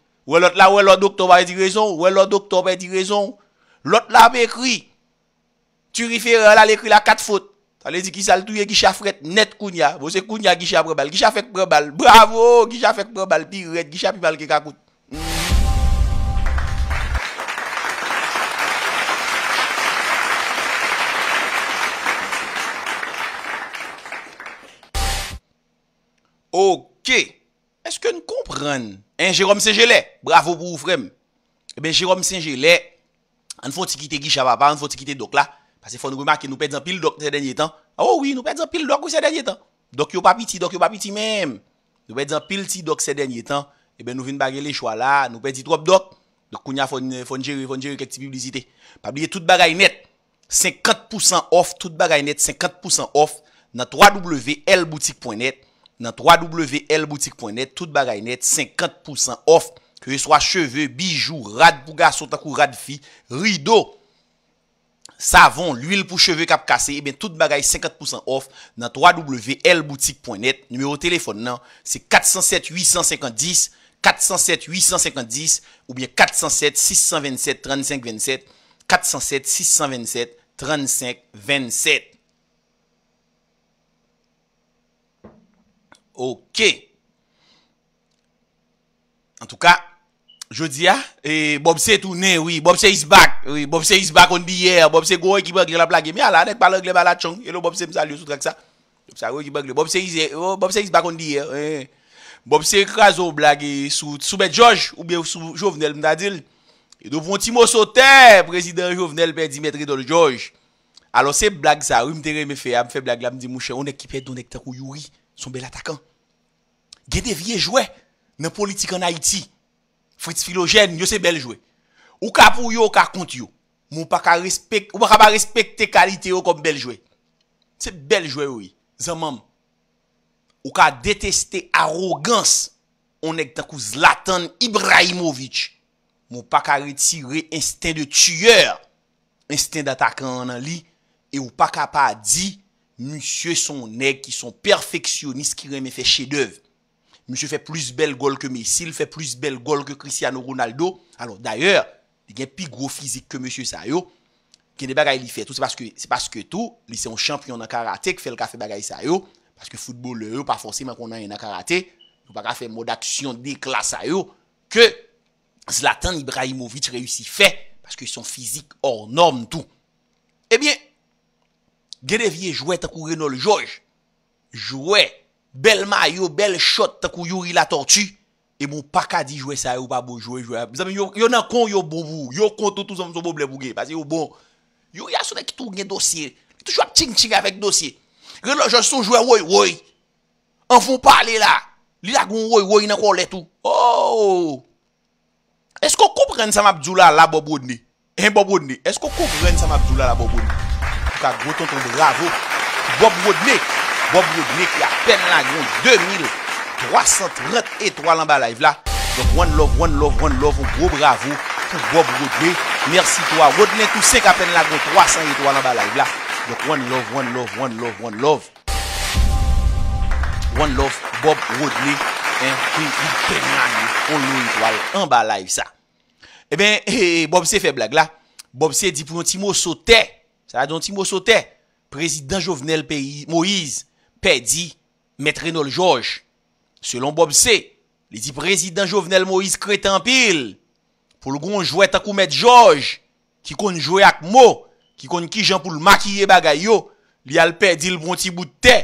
Ou l'autre là, ou l'autre docteur va dire raison, ou l'autre docteur va dire raison. L'autre là écrit. Tu réfères là, l'écrit la quatre fautes. Ça veut dire qui ça le touye, qui chafrette net kounya. Vous c'est kounya qui chafre balle, qui chafre prend Bravo, qui chafre prend balle, pirette, qui chafre balle qui kakout. Ok. Eske nou kompren? E, Jérôme Saint-Gelais, bravo pou ou frem. Ebe, eh Jérôme Saint-Gelais, an fò ti kite Gichababa, an fò ti kite dok la. Pase fò nou remakè, nou pèd zan pil dok se denye tan. A, oh woui, nou pèd zan pil dok se denye tan. Dok yo papiti, dok yo papiti mèm. Nou pèd zan pil ti dok se denye tan. Ebe, nou vin bagè lè chwa la, nou pèd di trop dok. Dok kounya fò njeri, fò njeri kèk tipi blizite. Pabliye tout bagay net, 50% off tout bagay net, 50% off nan www.elboutique.net. nan 3WL boutique.net, tout bagay net, 50% off, ke yon swa cheveu, bijou, rad pou ga sou takou rad fi, rido, savon, l'il pou cheveu kap kase, e eh ben tout bagay 50% off, nan 3WL boutique.net, numero telefon nan, se 407-850, 407-850, ou bien 407-627-3527, 407-627-3527. Ok En tout ka Je di ya ah, Bobse toune, oui, Bobse is back Bobse is back on the air Bobse go ekibag li la plage ah, Bobse oh, is back on the air Bobse kras ou blage Soube George Oube ou sou Jovenel Mnadil E do von timo sote Prezident Jovenel pe Dimitri Don George Alo se blage sa Ou mte re me fe, am ah, fe blage la mdi mouche On ekipet don ekta kou yuri Son bel atakan. Gen devyejwe nan politik an Haiti. Fritz Filogen, yo se bel jwe. Ou ka pou yo, ou ka kont yo. Moun pa ka respekte, ou pa ka pa respekte kalite yo kom bel jwe. Se bel jwe woy, zanman. Ou ka deteste arroganse. Ou nek takou Zlatan Ibrahimovic. Moun pa ka retire insten de tuyer. Insten de atakan anan li. E ou pa ka pa di... Monsieur son nègre qui sont perfectionnistes, qui remet fait chef-d'œuvre. Monsieur fait plus belle goal que Messi, il fait plus belle goal que Cristiano Ronaldo. Alors d'ailleurs, il a plus gros physique que monsieur Sayo. Qui des bagailles il fait tout c'est parce que c'est parce que tout, il c'est un champion en karaté qui fait le café bagaille parce que footballeur pas forcément qu'on a un karaté, il pas faire mode action des classes yo. que Zlatan Ibrahimovic réussit fait parce que son physique hors norme tout. Eh bien, Genevieve jouait Kou Renault George. Jouait bel maillot, belle shot takou Yuri la tortue. Et mon paka dit jouer ça ou pas bon jouer jouer. Mes amis, yo nan kon yo bon vous. Yo contre tout son problème pour parce que bon. Yo y a sonné qui tourne dossier. Toujours ting ting avec dossier. Renol George son joueur oui oui. En font parler là. Li la gon woy woy nan kon le tout. Oh! Est-ce qu'on comprend ça m'a dit là la bobodni? Hein bobodni? Est-ce qu'on comprend ça m'a dit là la bobodni? gros tonton, bravo. Bob Rodney, Bob Rodney qui a peine la cent 2330 étoiles en bas live là. Donc, one love, one love, one love, un gros bravo pour Bob Rodney. Merci toi, Rodney tout qui a peine la trois 300 étoiles en bas live là. Donc, one love, one love, one love, one love. One love, Bob Rodney, hein, qui peine la on en bas live ça. Eh bien, eh, eh, Bob s'est fait blague là. Bob s'est dit pour un petit mot sauter. Sa don ti mwosote, prezident jovenel Moïse pe di metrenol George. Selon Bob C, li di prezident jovenel Moïse kretan pil. Pol goun jwet akou met George, ki kon jwè ak mo, ki kon ki jan pou lmakye bagay yo, li al pe di lbon ti bout te,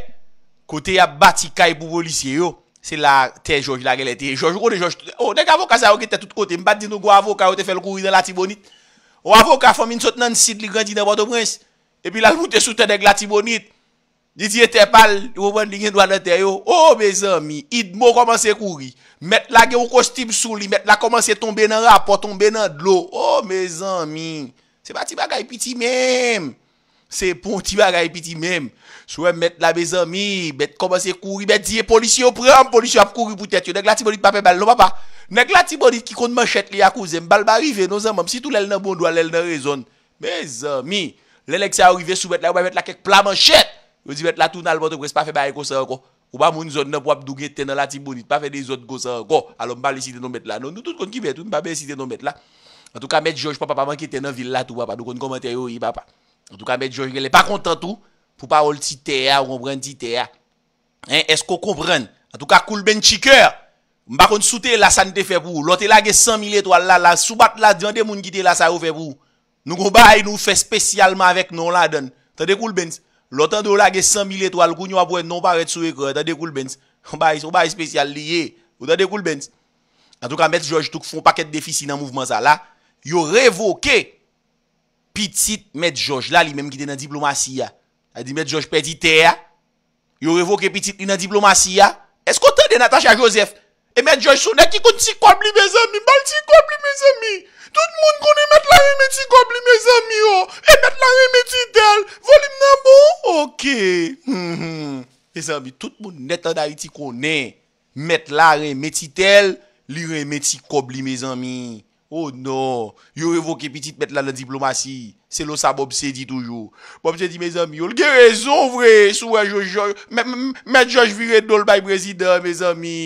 kote ya bati kay pou bolisye yo. Se la te George la gelete, George kone George, o oh, dek avokasa yo gete tout kote, mbat di nou gwa avoka yo te fel kou yon lati bonit, Ou avon ka fòm in sot nan sit li grandin nan Bato Bwens. E pi la jmoute soute deg la ti bonit. Diti e te pal. Ou wènd li gen dwa lantè yo. Ou me zan mi. Idmo komanse kouri. Met la gen woko stib sou li. Met la komanse tonbe nan rap. Po tonbe nan dlo. Ou me zan mi. Se ba ti bagay piti mem. Se pon ti bagay piti mem. Sou wèm met la me zan mi. Met komanse kouri. Met diye polisyon prèm. Polisyon ap kouri pou tèt yo. Deg la ti bonit pape bal. Non pa pa. Nèk la ti bonit ki kon man chet li akou zem, bal ba rive nou zan mam. Si tout lèl nan bondou an lèl nan rezon. Me zan mi, lèl ek se a rive soubet la, ou ba met la kek pla man chet. Ou zi met la tou nan albato kwen se pa fe baye gosan an kon. Ou ba moun zon nan po ap dugete nan la ti bonit, pa fe de zot gosan an kon. Alon bali si te nou met la. Nou tout kon ki vet, tout pa be si te nou met la. An tou ka met George papa, pa man kite nan villa tou papa. Nou kon komentaryo yi papa. An tou ka met George, lèl e pa kontan tou. Pou pa ol ti te ya, ou kon pren ti te ya. Mba kon soute la sanite fe pou ou. Lote lage 100.000 etwal la la. Soubat la diyan de moun gite la sa ou fe pou ou. Nou kon baye nou fe spesyalman avek non la den. Tade koul bens. Lote an de ou lage 100.000 etwal. Goun yo apwen non paret sou ekre. Tade koul bens. Kon baye spesyal liye. Tade koul bens. Na tou ka Medjouj tou ki fon paket defisi nan mouvman sa la. Yo revoke. Pitit Medjouj. La li menm gite nan diplomasiya. A di Medjouj peti te ya. Yo revoke pitit li nan diplomasiya. Esko tade Natasha Joseph? Eh, e men oh. eh, oh, non. George sou neti kon ti kobli, me zanmi, bal ti kobli, me zanmi. Tout moun koni met la remeti kobli, me zanmi, yo. E met la remeti tel, volim nanbo. Ok. Me zanmi, tout moun netan da iti konen. Met la remeti tel, li remeti kobli, me zanmi. Oh no. Yo revoke pitit met la la diplomasi. Se lo sa Bob Seydi toujou. Bob Seydi, me zanmi, yo. Lge rezon vre, sou rejou jorjou. Men George viret dole bay prezident, me zanmi.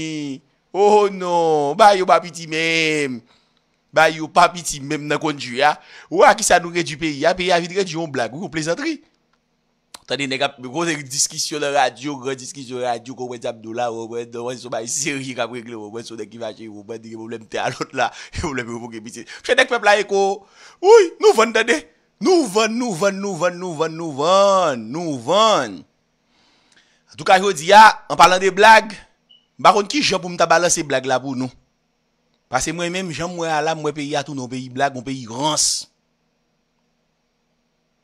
Oh non, ba yo papiti menm Ba yo papiti menm nan kondju ya Ou a ki sa nou rejou peyi ya Peyi a vidrejou yon blag, ou yo plezantri Tade negap, me kone diski syo de radyo Me kone diski syo de radyo Kone wèz ap dou la Wèz sou ba yi seri kap wèk lè Wèz sou de kiva che yi wè Wèz di ge problem te alot la Wèz di ge problem yi wè wèk yi Pche dek pepla e ko Ou yi, nou vann dade Nou vann, nou vann, nou vann, nou vann, nou vann Nou vann Adouk a yo di ya An palan de blag Baroun ki jop pou mta bala se blag la pou nou. Pase mwen men, mwen jom mwen ala mwen peyi atou nou peyi blag, mwen peyi rans.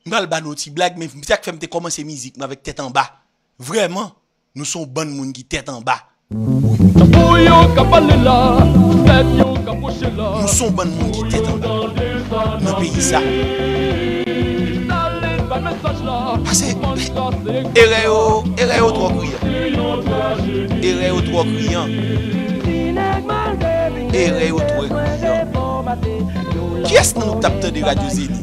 Mwen al ban nou ti blag men, mwen sak fèm te koman se mizik nou avek tèt an ba. Vreman, nou son bon moun ki tèt an ba. Nou son bon moun ki tèt an ba. Nou peyi sa. Pase, ereyo, ereyo tro kriyan Ereyo tro kriyan Ereyo tro kriyan Kyes nan nou tapte di Radio Zid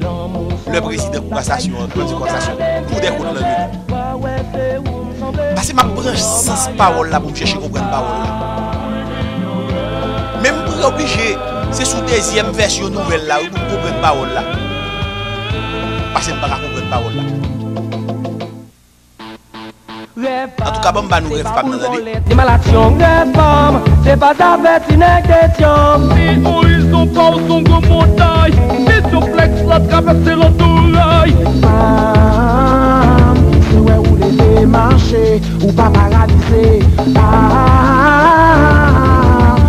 Le prezide koukansasyon, koukansasyon Kou dekoun le moun Pase, ma prenses parol la pou fjeshe koukansasyon Mem pou reprije, se sou dezyem versyon nouvel la Ou koukansasyon parol la Pase mpaka kongwen pavol la. Atou kaban ban ou refpam nan zadi? Demal atyon refpam, depa zavet inek detyom. Di orison pa ou son gomotay, di supleks lat kapat se lontouray. Refpam, si we ou lese manche, ou pa paradise. Refpam. Ah,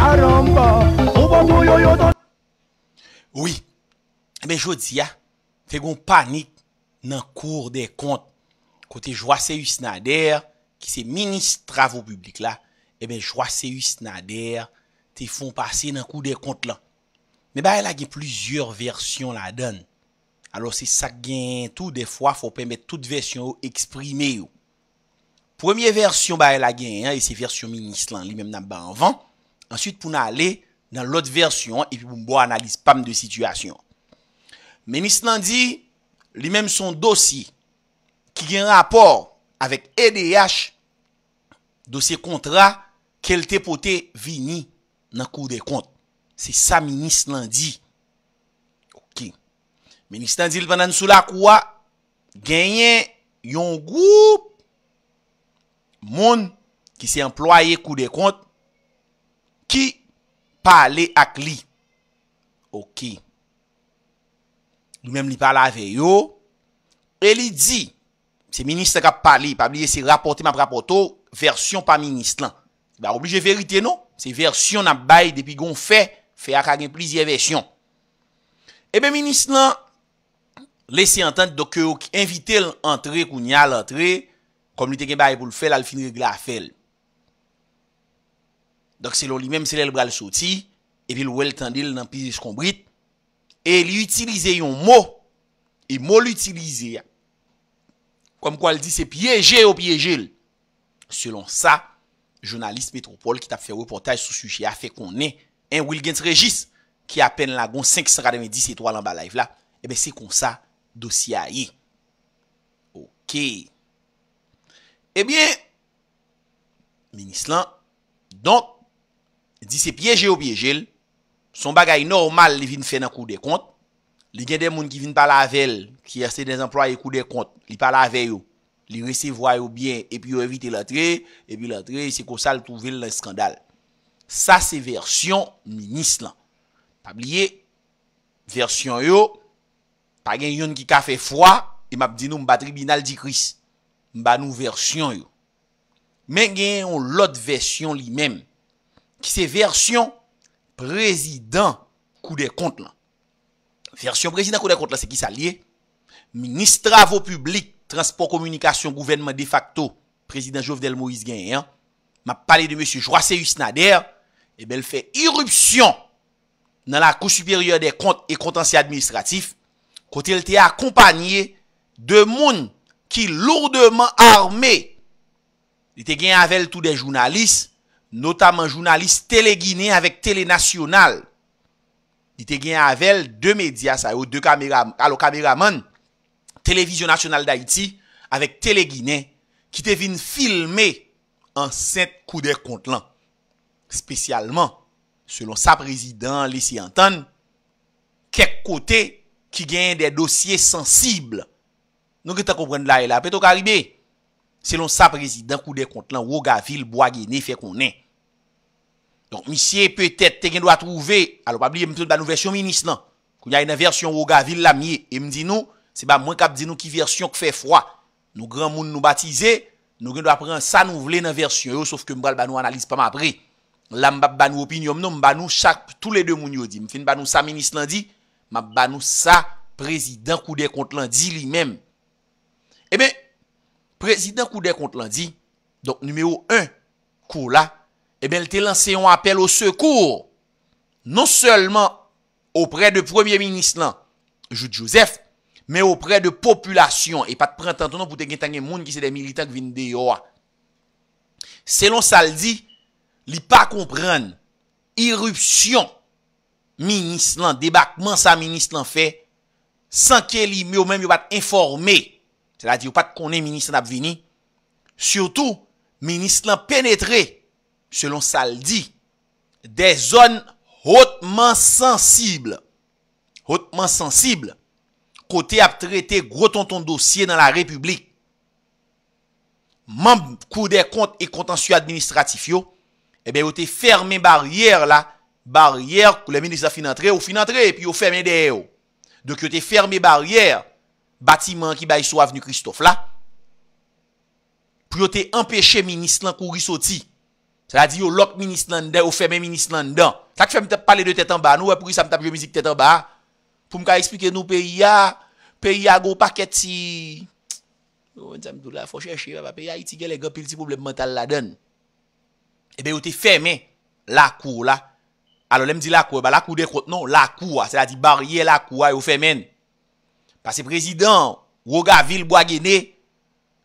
Karamba, obo do yo yo don Oui, e ben jodi ya, fe gon panik nan kou de kont Kote Joaceus Nader ki se ministravo publik la E ben Joaceus Nader te fon pase nan kou de kont la Ne ba el agen plusieurs versions la dan Alo se sak gen tout, de fwa fwo pemet tout version yo eksprime yo Premier version ba el agen, e se version ministravo publik la answit pou nan ale nan lot versyon epi pou mbo analize pam de sitwasyon. Menis nan di, li menm son dosi ki gen rapor avek EDH dosi kontra kel tepote vini nan kou de kont. Se sa menis nan di. Ok. Menis nan di li banan sou la kouwa genyen yon goup moun ki se employe kou de kont Ki pale ak li? Ou ki? Nou menm li pale ave yo. E li di, se Ministre kap pale, pa bli yese rapote map rapote ou, versyon pa Ministre lan. Ba oblije verite nou, se versyon ap baye depi gon fe, fe ak agen plizye versyon. Ebe Ministre lan, lese entente doke ou ki invite l antre koun ya l antre, komite gen baye pou l fel al finri glafel. Donk selon li menm selel bral soti, e bil wel tendil nan pizis kon brit, e li utilize yon mo, e mo l'utilize ya. Koum kou al di se piyeje ou piyeje l. Selon sa, jounalist metropole ki tap fe wè portaj sou suji a, fe kon ne, en Wilgens Regis, ki apen lagon 590 etwa lan ba laif la, e ben se kon sa dosi a ye. Ok. E bien, menis lan, donk, Disi piyeje ou piyejel, son bagay normal li vin fè nan kou de kont, li gen den moun ki vin pala avèl, ki yase den zemplwa yè kou de kont, li pala avè yo, li resevwa yo bien, epi yo evite l'atre, epi l'atre, se kosal touvel nan skandal. Sa se versyon, ménis lan. Pabliye, versyon yo, pa gen yon ki ka fè fwa, e mabdi nou mba tribunal di kris, mba nou versyon yo. Men gen yon lot versyon li mèm, Ki se versyon prezidant kou de kont la. Versyon prezidant kou de kont la se ki sa liye. Ministra vo publik, transport, komunikasyon, gouvenman de facto. Prezidant Jovdel Moïse Ganyan. Ma pale de M. Jovdel Moïse Ganyan. E bel fe irupsyon nan la kou superior de kont e kontansi administratif. Kote el te akompanyye de moun ki lourdeman arme. E te ganyan avel tout de jounalist. Notaman jounalist Télé Guiné avèk Télé National. Di te gen avèl de medias a yo, de kameram, alo kameramon, Télévisyon National d'Haïti avèk Télé Guiné, ki te vin filmè an sent kou de kont lan. Spesyalman, selon sa prezident Lissi Antan, kek kote ki gen de dosye sensible. Nou ki te kompren la e la, peto karibè. Se lon sa prezidant kou de kont lan woga vil bo a geni fe konen. Donk misye, petet, te geni do a trouve, alo pabli, mwen pwede ban nou versyon minis lan, kou nye a yon versyon woga vil la miye, e mwen di nou, se ba mwen kap di nou ki versyon kou fe fwa. Nou gran moun nou batize, nou geni do a pren sa nou vle nan versyon yo, sof ke mwen bal ban nou analize pa mwen apre. Lan mwen bap ban nou opinyon nou, mwen ban nou chak pou tout le de moun yo di. Mwen fin ban nou sa minis lan di, mwen ban nou sa prezidant kou de kont lan di li men. E ben, Prezident Koudèk on te lan di, donk noumè ou un kou la, e ben l te lanse yon apel ou sekou, non selman ou pre de premier ministre lan, Joujouzef, men ou pre de popoulasyon, e pat prantantounan pou te gintan gen moun ki se de militant kvin de yo a. Selon sa l di, li pa kompren, irupsyon, ministre lan, debakman sa ministre lan fe, sanke li mè ou mè mè bat informè, Sela di ou pat konen ministran ap vini, Surtou, Ministran penetre, Selon sa l di, De zon hotman sensible, Hotman sensible, Kote ap trete groton ton dosye nan la republik, Man kou de kont e kontansyo administratif yo, Ebe eh yo te ferme barriere la, Barriere kou le ministran finantre, Ou finantre, E pi ou ferme de yo, Dok yo te ferme barriere, Batiman ki ba yiswa avenu Christophe la. Pou yo te empeshe minis lan kou risoti. Se la di yo lok minis lan den, yo feme minis lan den. Sa ki feme pali de tetan ba, nou we pou yiswa apje mizik tetan ba. Pou mka esplike nou pe ya, pe ya go paket si... O meni sa mdou la, foshe che, pa pe ya iti gen le gen pil ti pou bleb mental la den. E be yo te feme la kou la. A lo lem di la kou, ba la kou de kote non, la kou a. Se la di barye la kou eh, a, yo femen... Pase prezidant, woga vil bo agene,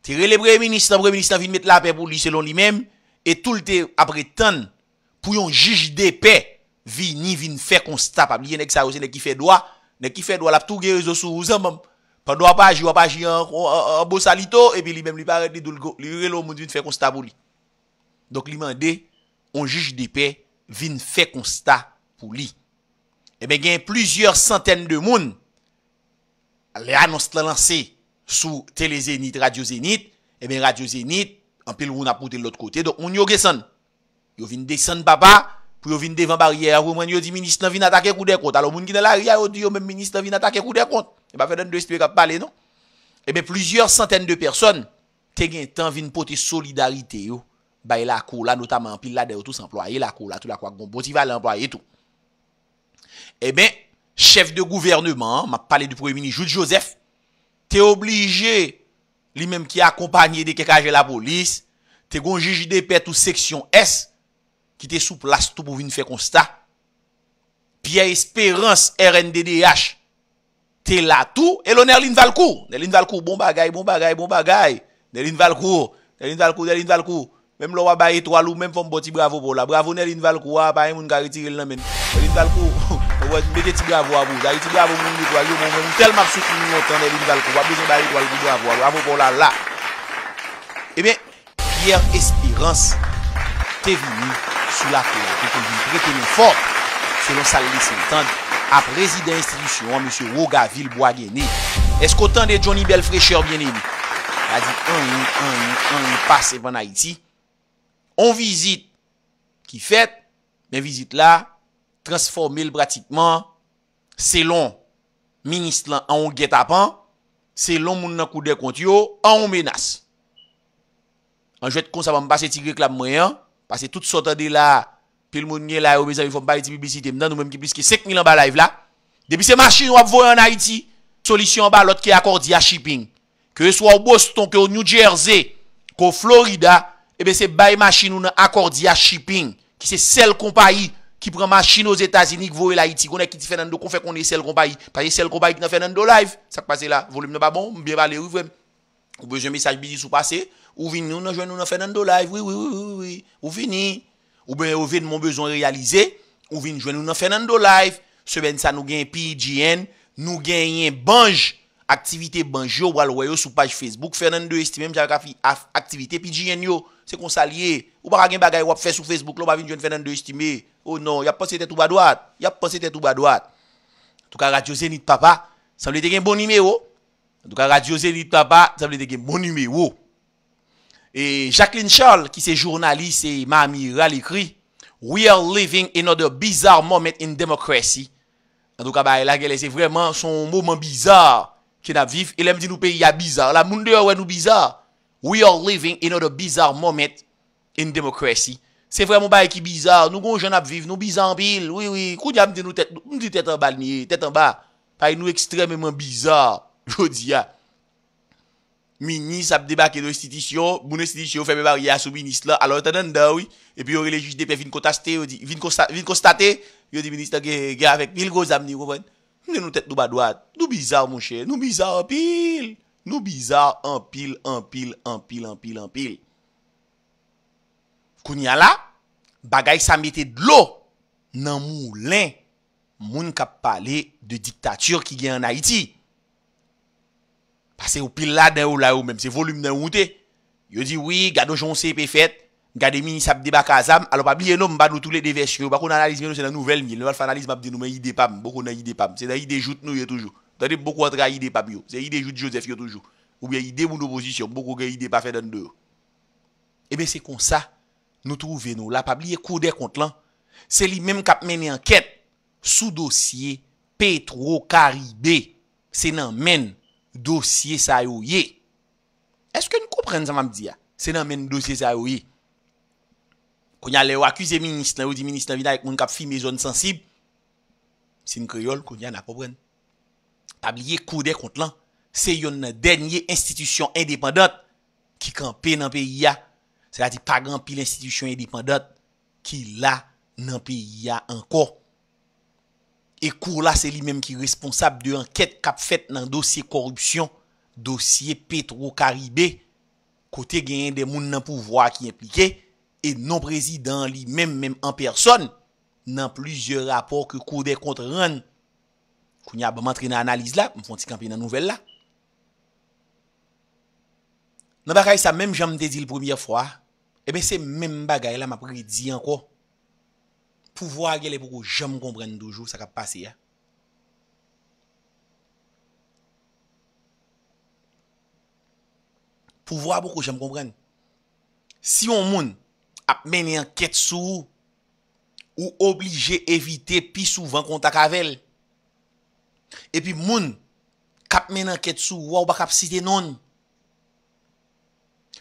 tire le bre ministan, bre ministan vin met la pe pou li selon li men, e toute apre tan pou yon jij de pe, vi ni vin fe konsta pou li. Yon ek sa ose, yon ek ki fe doa, yon ek ki fe doa lap tou gere zo sou, pou doa pa aji, wapa aji, an bo salito, e pi li men li pare de doul go, li re lo moun vin fe konsta pou li. Donk li men de, yon jij de pe, vin fe konsta pou li. E ben gen plusieurs santen de moun, Le anons la lanse sou tele zenit, radio zenit Ebe eh radio zenit An pil wou na pote l ot kote Don on yo gesan Yo vin desan baba Pou yo vin devan barye An wou mwen yo di minist nan vin atake kou de kont An wou mwen ki nan la ria Yo di yo men minist nan vin atake kou de kont Eba fè den 2 spek ap pale non Ebe plusieurs centen de person Ten gen tan vin pote solidarite yo Baye la kou la Notaman pil la de yo tous employe la kou la Tout la kou ak bon poti val employe tout Ebe eh Chef de gouvernement Ma pale di pou emini Jules Joseph Te oblige Li menm ki akompanye de kekaje la polis Te gonjiji de pet ou seksyon S Ki te souplas tout pou vin fe konsta Pi a esperans RNDDH Te la tout E loner lin val kou Ne lin val kou Bon bagay, bon bagay, bon bagay Ne lin val kou Ne lin val kou, ne lin val kou Mem lo wabaye 3 lou Mem fom boti bravo pou la Bravo ne lin val kou A pa yon moun gari tiril nan men Ne lin val kou Ha! Ouè, mè gen bravo à vous. ti bravo moun mè kwa yo, moun soutenu telman soufou moun lontan de l'Unival Kouba. Besoin d'aller l'Unival Kouba bravo avou. Avou pou la la. Ebyen, Pierre Espérance te venu sou la kou. Te vini prete moun fort. Selon sa lè se l'entende. A prezident institusyon, M. Rogaville Est-ce tan de Johnny Belfrecheur bien Il A dit, an yon, an yon, an yon pase van Haiti. On visite qui fait, men vizit là, Transformil pratikman... Selon... Minist lan an ou get apan... Selon moun nan koude konti yo... An ou menas... An jwet kon sa mwen pase tigre klab mwen yan... Pase tout sota de la... Pil moun nye la yo bezan mi fom ba iti bibisite... Mdan nou mwen mbiske sek milan ba live la... Debi se machin wap voy an Haiti... Solisyon ba lot ki akordi a shipping... Ke e swa ou Boston, ke ou New Jersey... Ke ou Florida... Ebe eh se baye machin ou nan akordi a shipping... Ki se sel kompa yi... Ki preman chino zeta zinik vowe la iti. Gwene kiti Fernando kon fe kon esel kompayi. Par esel kompayi ki nan Fernando live. Sak pase la. Volum nan ba bon. Mbyen bale wivwem. Ou bezwen mesaj bizis ou pase. Ou vin nou nan jwen nou nan Fernando live. Ou vin nou nan jwen nou nan Fernando live. Se ben sa nou gen P.I.G.N. Nou gen yen banj. Aktivite banj yo. Ou alwayo sou page Facebook. Fernando Estime. Mja wak api aktivite P.I.G.N. yo. Se konsalye. Ou baka gen bagay wap fè sou Facebook. Lou ba vin jwen Fernando Estime yo. Oh non, yap pos ete tou ba doat. Yap pos ete tou ba doat. En tout ka radio zenit papa, sa mle de gen bon nime wo. En tout ka radio zenit papa, sa mle de gen bon nime wo. E Jacqueline Charles ki se jurnaliste e ma amiral ekri, we are living in another bizarre moment in demokrasi. En tout ka ba el agelese vreman son moumen bizar ki na viv. El emdi nou peyi ya bizar. La moun de ouwe nou bizar. We are living in another bizarre moment in demokrasi. Se vreman ba e ki bizar, nou gon jen ap viv, nou bizar anpil, oui, oui, kou diya mdi nou tet, mdi tet an bal ni, tet an ba, pa e nou ekstrememan bizar, yo diya. Ah. Minis ap debake do istitisyon, moun istitisyon febe bar ya sou minis la, alor tenen da, oui, e pi yore le juj depe vin kostate, yo di, vin kostate, yo di, minis ta ge, ge avek mil goz amni, yo ven, mdi nou tet nou ba doat, nou bizar monshe, nou bizar anpil, nou bizar anpil, anpil, anpil, anpil, anpil. Koun ya la, bagay sa mette dlo nan mou len moun kap pale de diktatür ki gen an Haiti. Pase ou pil la den ou la ou men, se volume den ou ou te. Yo di, oui, gado jonse pe fet, gade mini sap deba kazam, alo pa biye nou mba nou toule de veske. Ou bako nan analizme nou se nan nouvel mil, nou alfa analizme ap di nou men ide pam, boko nan ide pam. Se nan ide jout nou yo toujou. Tande boko atre a ide pam yo, se ide jout Joseph yo toujou. Ou biye ide moun oposisyon, boko gen ide pafe den de yo. Ebe se kon sa. nou trouve nou la pabliye kou de kont lan, se li menm kap meni anket, sou dosye Petro-Karibé, se nan men dosye sa yo ye. Eske nou koupren zanman mdi ya, se nan men dosye sa yo ye. Konya le wakuse minist nan ou di minist nan vida ek moun kap fi mezon sensib, sin kriol konya nan apopwen. Pabliye kou de kont lan, se yon denye institisyon endependant ki kanpe nan peyi ya, Sè la di pa gran pi l'institutyon e dipendant ki la nan pi ya anko. E kou la se li menm ki responsab de anket kap fet nan dosye korupsyon, dosye petro-karibé, kote genyen de moun nan pouvwa ki implike, e non prezident li menm menm an person nan plizye rapor ke kou de kontren. Kou ni a ba mantre nan analiz la, mfonti kan pi nan nouvel la. Nan ba kay sa menm jan mde di l premiye fwa, Ebe eh se men bagay la m apre di anko. Pouvoa gyele pou kou jem kompren dojou sak ap pase ya. Pouvoa pou kou jem kompren. Si yon moun ap men en ket sou ou oblige evite pi souvan kontak avel. Epi moun kap men en ket sou ou wak ap site noni.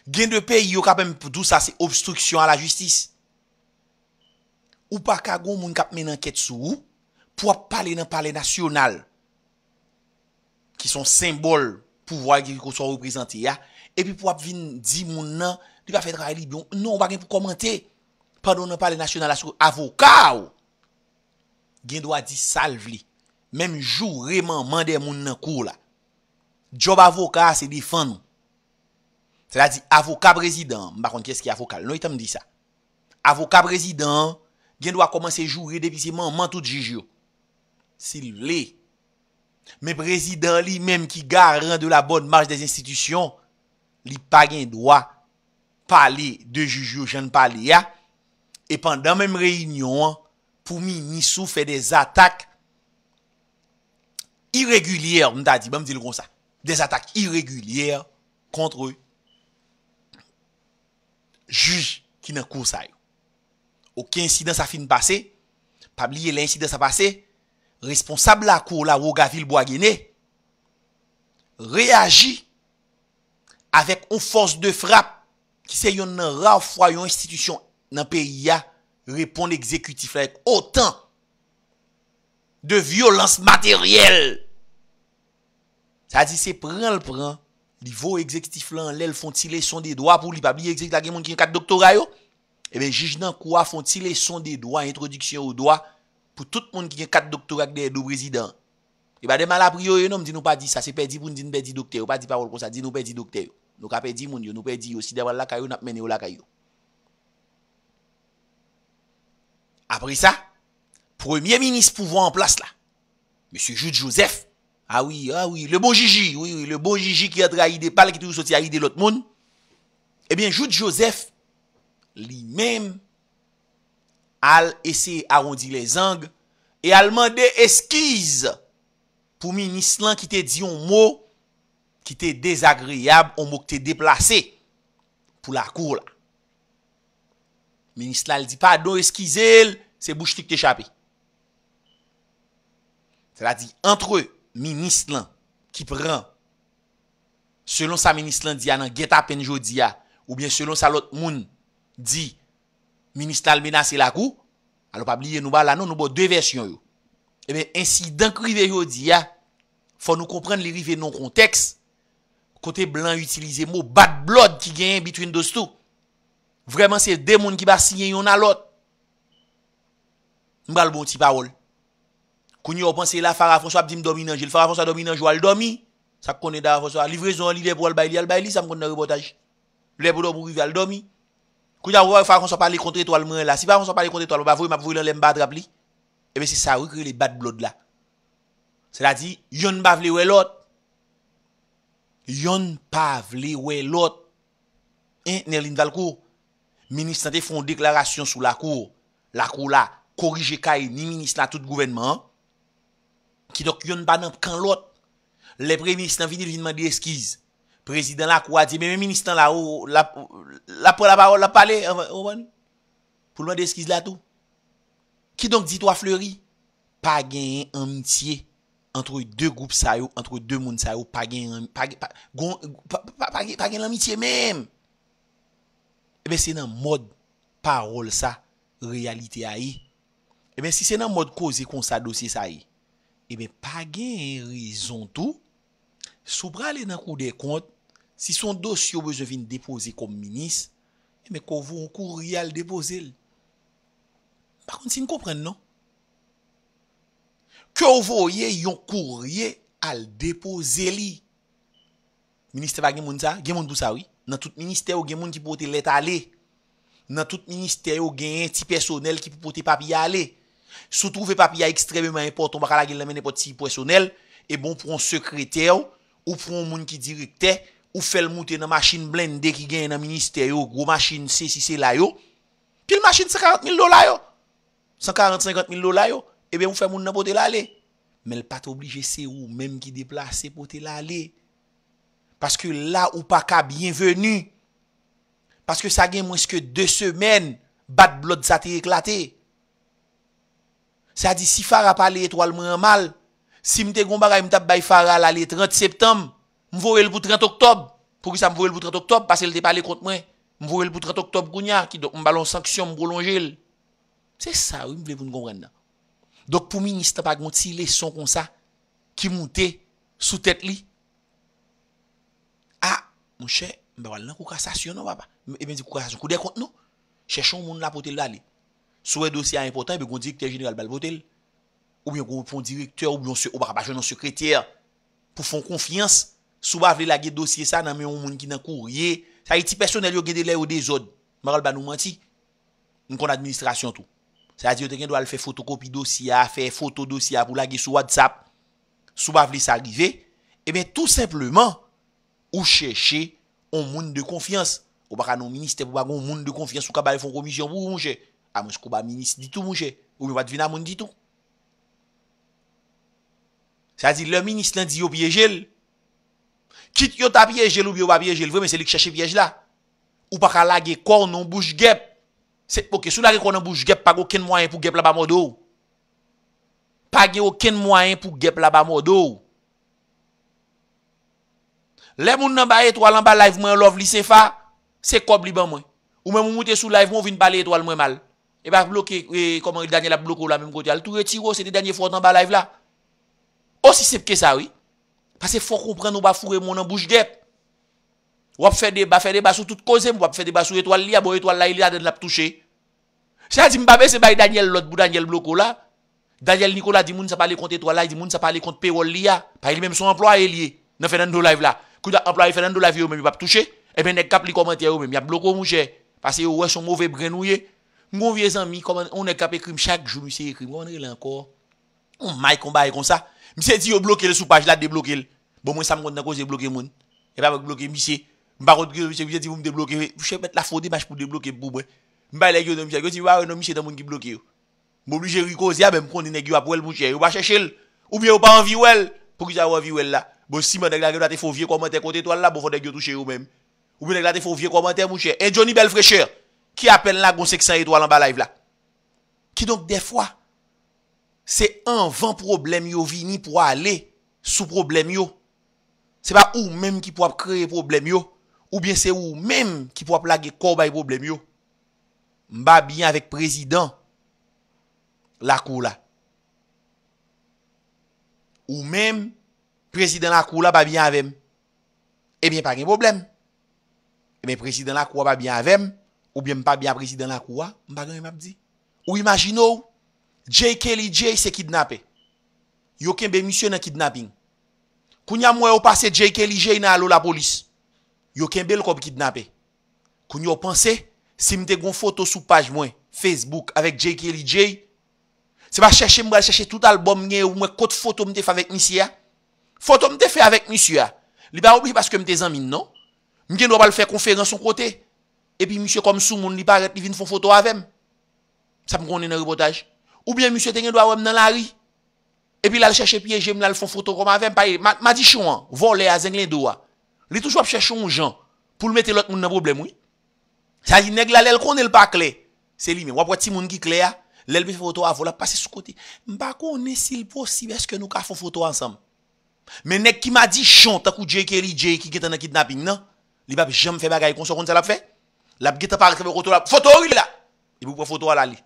Gen de peyi yo kapem pou dousa se obstruksyon a la justis. Ou pa kago moun kap men anket sou. Pou ap pale nan pale nasyonal. Ki son sembol pouvoi ki sou reprezenti ya. E pi pou ap vin di moun nan. Li pa fet ray li. Non, wak gen pou komante. Pando nan pale nasyonal asyo avokal. Gen do a di salve li. Mem jou reman mande moun nan kou la. Job avokal se difan moun. Se la di avokat prezident, bakon kes ki avokal, nou yon tam di sa. Avokat prezident, gen dwa komanse jouri depisimant mantou di Jujio. Se li vle, men prezident li menm ki gar ren de la bonn marj des institisyon, li pa gen dwa pale de Jujio, jen pale ya, e pandan menm reynyon, pou mi misou fe de zatak iregulier, mwen ta di, bon, de zatak iregulier kontre yon. Juj ki nan kou sa yo Okye insidans a fin pase Pabliye la insidans a pase Responsable la kou la woga vilbo agene Reagi Awek ou fos de frap Ki se yon nan rafwa yon institusyon nan peyi ya Repon ekzekutif la ek O tan De violans materyel Sa di se pren l pren li vo exektif lan lèl fon ti lè son de doa pou li pa bli exektif la gen moun ki yon kat doktoray yo, e ben juj nan kwa fon ti lè son de doa, introdiksyon ou doa pou tout moun ki yon kat doktorak de do prezident. E ba deman la priyo yon nom di nou pa di, sa se pe di pou nou di nou pe di doktor, ou pa di parol kon sa, di nou pe di doktor yo. Nou ka pe di moun yo, nou pe di yo, si devan lakay yo, nap men yo lakay yo. Apre sa, premier minis pouvo an plas la, M.J.Josef, awi, ah awi, ah le bon jiji, le bon jiji ki yadre a yi de pal, ki tou soti a yi de lot moun, ebyen joute Joseph, li mem, al ese arondi le zang, e alman de eskize, pou menis lan ki te di yon mou, ki te dezagreab, yon mou ki te deplase, pou la kou la. Menis lan li di pa, a don eskize el, se bouj ti ki te chapi. Se la di, entre e, Minis lan ki pran Selon sa minis lan diya nan geta penjo diya Ou bien selon sa lot moun di Minis tal menase lakou A lo pa bliye nou ba lan nou nou bo de versyon yo E ben ensi dank rive yo diya Fon nou kompren le rive non konteks Kote blan utilize mou bad blood ki genyen bitwin do stou Vreman se demon ki ba sinye yon alot Mbal bon ti pawol Kounye ou panse la fara François Abdim Dominanjou, le fara François Dominanjou al domi, sa kone da fara François Abdim Dominanjou, li vrezon li lebrou al bayli al bayli, sa mkonde nan rebotaj. Lebrou do brouvi al domi. Kounye ou panse la fara François Abdim Dominanjou al domi, si fara François Abdim Dominanjou al domi, ba vwe mab vwe len lem badrapli, ebe se sa wikre le bad blood la. Se la di, yon pa vle we lot. Yon pa vle we lot. En, eh, nerlin val kou. Minist nan te fon deklarasyon sou la kou. La kou la, Ki dok yon banan kan lot Le pre-ministant vinil vinman de eskiz Prezident la kwa di Meme ministant oh, la ou La pou la barol la pale Poulman de eskiz la tou Ki dok di to a fleuri Pa gen anmitye Antre ou de goup sayo Antre ou de moun sayo Pa gen eh anmitye men Ebe se nan mod Parol sa Realite a e eh Ebe se se nan mod koze kon sa dosye sa e Ebe, pa gen en rizontou, soubra li nan kou de kont, si son dosyo beje vin depoze kom minis, ebe, kouvo yon kou rye al depoze li. Par kont, si n kompren non? Kouvo yon kou rye al depoze li. Minis te pa gen moun sa? Gen moun bou sa, oui. Nan tout minis te yo gen moun ki pote leta li. Nan tout minis te yo gen yon ti personel ki pote papi ya li. Soutrou ve papi ya ekstrememan importon baka la gen lamen epoti si pwesonel Ebon pou an sekrete yo Ou pou an moun ki direkte Ou fel mouten an masin blende de ki gen an minister yo Gro masin se si se la yo Pi l masin se 40.000 do la yo 140-50.000 do la yo Eben ou fel moun nan pou te la le Mel pat oblige se ou menm ki deplase pou te la le Paske la ou pa ka bienvenu Paske sa gen mwiske 2 semen Bad blood sa te eklate Sa di si fara pa le etwal mwen an mal, si mwen te gombara mwen tap bay fara la le 30 septem, mwen vowe l bout 30 oktob, pou ki sa mwen vowe l bout 30 oktob, pasel te pale kont mwen, mwen vowe l bout 30 oktob gounyar, ki do mwen balon sanksyon mwen boulon jel. Se sa, wè mwen vle pou mwen gombrendan. Dok pou mwen nistapak mwen ti leson kon sa, ki mwen te sou tet li, a, ah, mwen che, mwen wale nan koukasasyon an non, wapa, mwen e di koukasasyon koude kont nou, chechon moun la potel la li. Souwe dosye a impotant, be kon direkter jeneral bal votel. Ou byon kon fon direkter, ou byon se... Ou baka pa jenon sekretier pou fon konfians. Souba vle lage dosye sa nan men yon moun ki nan kouye. Sa iti personel yo gede le ou de zon. Maral ba nou manti. Nen kon administrasyon tou. Sa a di yo teken do al fe fotokopi dosye a, fe fotodosye a pou lage sou WhatsApp. Souba vle sa rive. E eh ben tout sepleman ou cheche yon moun de konfians. Ou baka nan minister pou bagon yon moun de konfians. Ou kabale fon komisyon pou yon cheche. A ah, mons kou ba minis ditou mouche Ou mi wadvina moun ditou Sa zi le minis lan di yo pyejel Kit yo ta pyejel ou bi yo ba pyejel Ve men se li k chache pyej la Ou pa kala ge koun non bouj gep Se poke sou la ge koun non bouj gep Pag okin mwayen pou gep la ba modou Pag okin mwayen pou gep la ba modou Le moun nan ba etwal nan ba live mwen love lisefa Se kob li ban mwen Ou mwen mwoute sou live mwen vin bali etwal mwen mal Ou mwen mwoute sou live mwen vin bali etwal mwen mal Et pas bloqué, comment Daniel a bloqué la même côté. Tout retiré, c'était dernier fois dans la live là. Aussi simple que ça, oui. Parce que faut comprendre, on va fourrer mon en bouche d'ep. On va faire des bas, faire des bas sur toute cause, on va faire des bas sur étoile là, bon étoile là, il a de la toucher. Ça dit, m'babé, c'est pas Daniel l'autre bout, Daniel bloqué là. Daniel Nicolas dit, moun, ça parle contre étoile là, dit, moun, ça parle contre payroll là. Parce même son emploi est lié. Dans Fernando Live là. Quand employé Fernando Live, il même pas touché. Et eh bien, y a les commentaires, il a bloqué mon cher. Parce qu'il ouais son mauvais brenouillé. Mwen yon vie zanmi, koman ane kap ekrim, chak joun mwen se ekrim, koman ane rele ankor? Mwen may konbaye kon sa. Mwen se ti yo bloke le sou paj la, debloke le. Bon mwen sa mwen konti nan kouze bloke moun. E pa mwen bloke mwen se. Mwen parot kouze mwen se, mwen se ti mwen mwen debloke mwen. Mwen se met la fode mwen se pou debloke mwen. Mwen bay le gyo nan mwen se, mwen se ti mwen mwen mwen se nan moun ki bloke yo. Mwen mwen jeri kouze, ya mwen mwen konti nan gyo apou el moun che. Yon ba cheche l. Ou bien yon pa anvi ou el Ki apen la gonsèksan etou alan ba laiv la? Ki donk defwa, se an van problem yo vini pou a ale sou problem yo, se pa ou menm ki pou ap kre problem yo, ou bien se ou menm ki pou ap lage kor bay problem yo, mba bin avèk prezident la kou la. Ou menm prezident la kou la ba bin avèm, e bin pa gen problem. E bin prezident la kou la ba bin avèm, Ou biye mpap bi apresi dan la kouwa, mpap genye mpap di. Ou imagino, J. Kelly J se kidnapè. Yo kenbe msye nan kidnapping. Koun ya mwen yo pase J. Kelly J nan alo la polis. Yo kenbe lko bi kidnapè. Koun yo pense, si mte gwen foto sou page mwen, Facebook, avèk J. Kelly J, se pa chèche mwen chèche tout album mwen kote foto mte fè avèk msye a. Foto mte fè avèk msye a. Li ba oubli paske mte zanmine, non? Mwen gen wapal fè konferansyon kotey. Et puis, monsieur, comme sous il paraît, il faire une photo avec Ça me connaît un reportage. Ou bien, monsieur, t'es un doigt dans la rue. Et puis, il a cherché piège, il a fait photo comme avec moi. Il m'a dit, chouan, hein, volé à zengle doua. Il a toujours chercher un gens pour mettre l'autre monde dans le problème, oui. Ça dit, nest l'aile qu'on est le pas C'est lui mais Ou après, si mon qui clair, l'aile fait photo avant, il a passé sous côté. M'a connu s'il possible, est-ce que nous avons fait photo ensemble? Mais, nest qui m'a dit, chouan, t'as coup, Jake Kelly, Jake qui est dans le kidnapping, non? Il n'a jamais fait bagaille, qu'on se rende à la fête. La guetta par exemple retour la photo il là. Il vous prend photo à la li.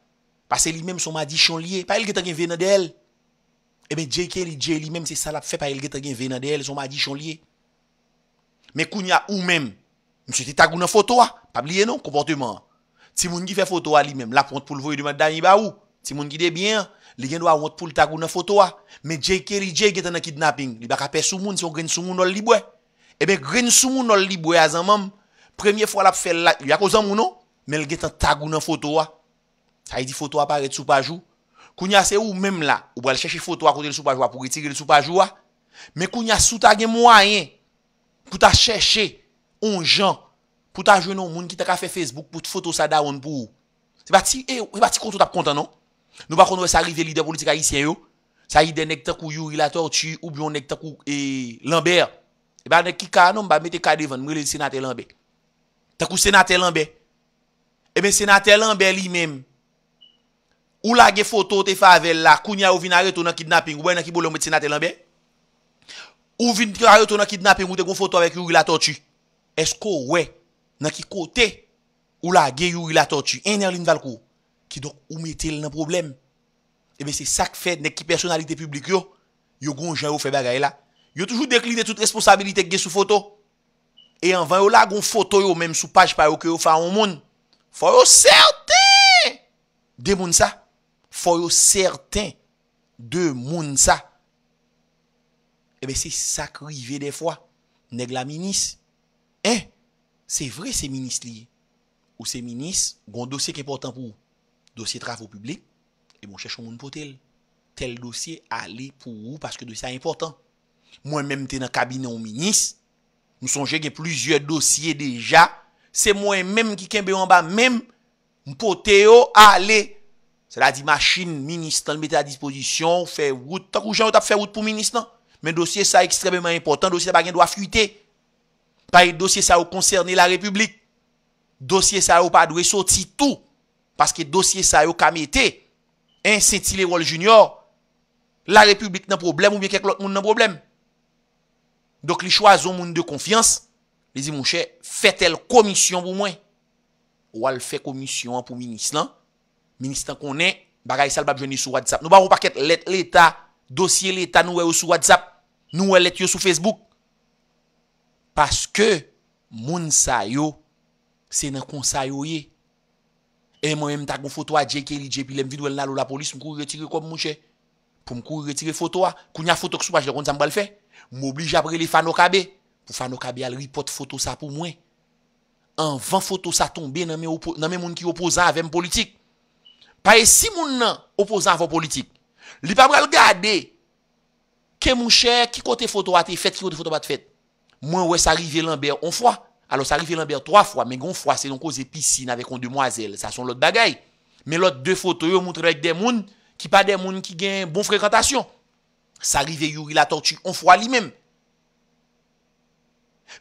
Parce que lui-même son dit chonlier. pas il t'a qui vient d'elle. eh ben JK lui même c'est ça l'a fait pas il t'a qui vient d'elle, son dit chonlier. Mais kounya ou même monsieur t'es tagou une photo ah. pas oublier non comportement. Si moun qui fait photo à lui-même, la prendre pour le voir de madame baou. Si moun qui est bien, li gen doit honte pour le tagou photo ah. Mais JK lui J.K. est kidnapping, il va pas sous moun si on gagne sous moun li bois. Et ben graine sous moun li bois à zan premye fwa la pou fè lak, yako zan moun nou, men lge tan tagounan foto a, sa yi di foto a paret sou pajou, kounya se ou menm la, ou brel chèche foto a kote sou pajou a, pou gètiril sou pajou a, men kounya sou tagen mou a yen, pou ta chèche, on jan, pou ta jwen nou, moun ki ta ka fè Facebook, pou t'foto sa daoun pou ou, se ba ti, se ba ti kontou tap konta nou, nou ba konou e sa rive lide politika yi sien yo, sa yi den nek takou yu ila torti, ou byon nek takou, eee, lamber, Tak ou senate lanbe? Emen eh senate lanbe li menm Ou la ge foto te favel la Kounia ou vin a reto nan kidnapping Ou bay nan ki bole ou met senate lanbe? Ou vin a reto nan kidnapping Ou te kon foto avèk yon relator ti? Esko we nan ki kote Ou la ge yon relator ti? En erlin val ko? Ki dok ou me tel nan problem? Emen eh se sak fed nek ki personalite publik yo Yo gon jan yo fe bagay la Yo toujou dekline tout responsabilite ke ge sou foto? E an van yo la goun fotoyo mèm sou page pa yo kèyo fè an moun. Fò yo sèrtè. Dè moun sa. Fò yo sèrtè. Dè moun sa. E bè se sakrive de fwa. Nèk la minis. Eh. Se vre se minis liye. Ou se minis goun dosye kè portan pou. Dosye travou publik. E bon moun chèchon moun potel. Tel dosye ale pou ou. Paskè dosye a importan. Mwen mèm te nan kabine ou minis. Mwen sonje gen plizye dosye deja, se mwen menm ki kenbe yon ba menm, mwen pote yo ale. Se non. la di machin, ministan, mette la dispozisyon, fè wout, tak ou jan wout ap fè wout pou ministan. Men dosye sa ekstrememan impotant, dosye sa bagen do a fuité. Pari dosye sa yo konserne la republik. Dosye sa yo padwe soti tou, paske dosye sa yo kamete. En senti le rol junior, la republik nan problem ou bien keklot moun nan probleme. Dok li chwa zon moun de konfians, li zi moun chè, fè tel komisyon pou mwen. Ou al fè komisyon pou minis lan, minis tan konen, bagay sal bab jwenni sou WhatsApp. Nou ba wou paket let l'Etat, dosye l'Etat nou wè e ou sou WhatsApp, nou wè e let yo sou Facebook. Paske, moun sayo, se nan konsayo ye. E mwen mwen tak moun fotowa, jè kè li jè pi lem vide wè lalou la polis, mwen kou re tire kou moun chè. Pou mwen kou re tire fotowa, kou nyan fotok sou waj, lè kon zan moun bal fè. M'oblije apre li fanokabe, pou fanokabe al ripote foto sa pou mwen. An van foto sa tombe nan men moun ki opozan avèm politik. Pa e si moun nan opozan avèm politik. Li pa mwen al gade be, ke moun chè, ki kote foto atè, fèt ki kote foto bat fèt. Mwen wè sa rive lan bè an fwa, alò sa rive lan bè an fwa, men gwen fwa se non koze pisine avè kondi mwazèl, sa son lot bagay. Men lot de foto yo moutre lèk de moun ki pa de moun ki gen bon frekantasyon. Sa rive yuri la tortue On fwa li men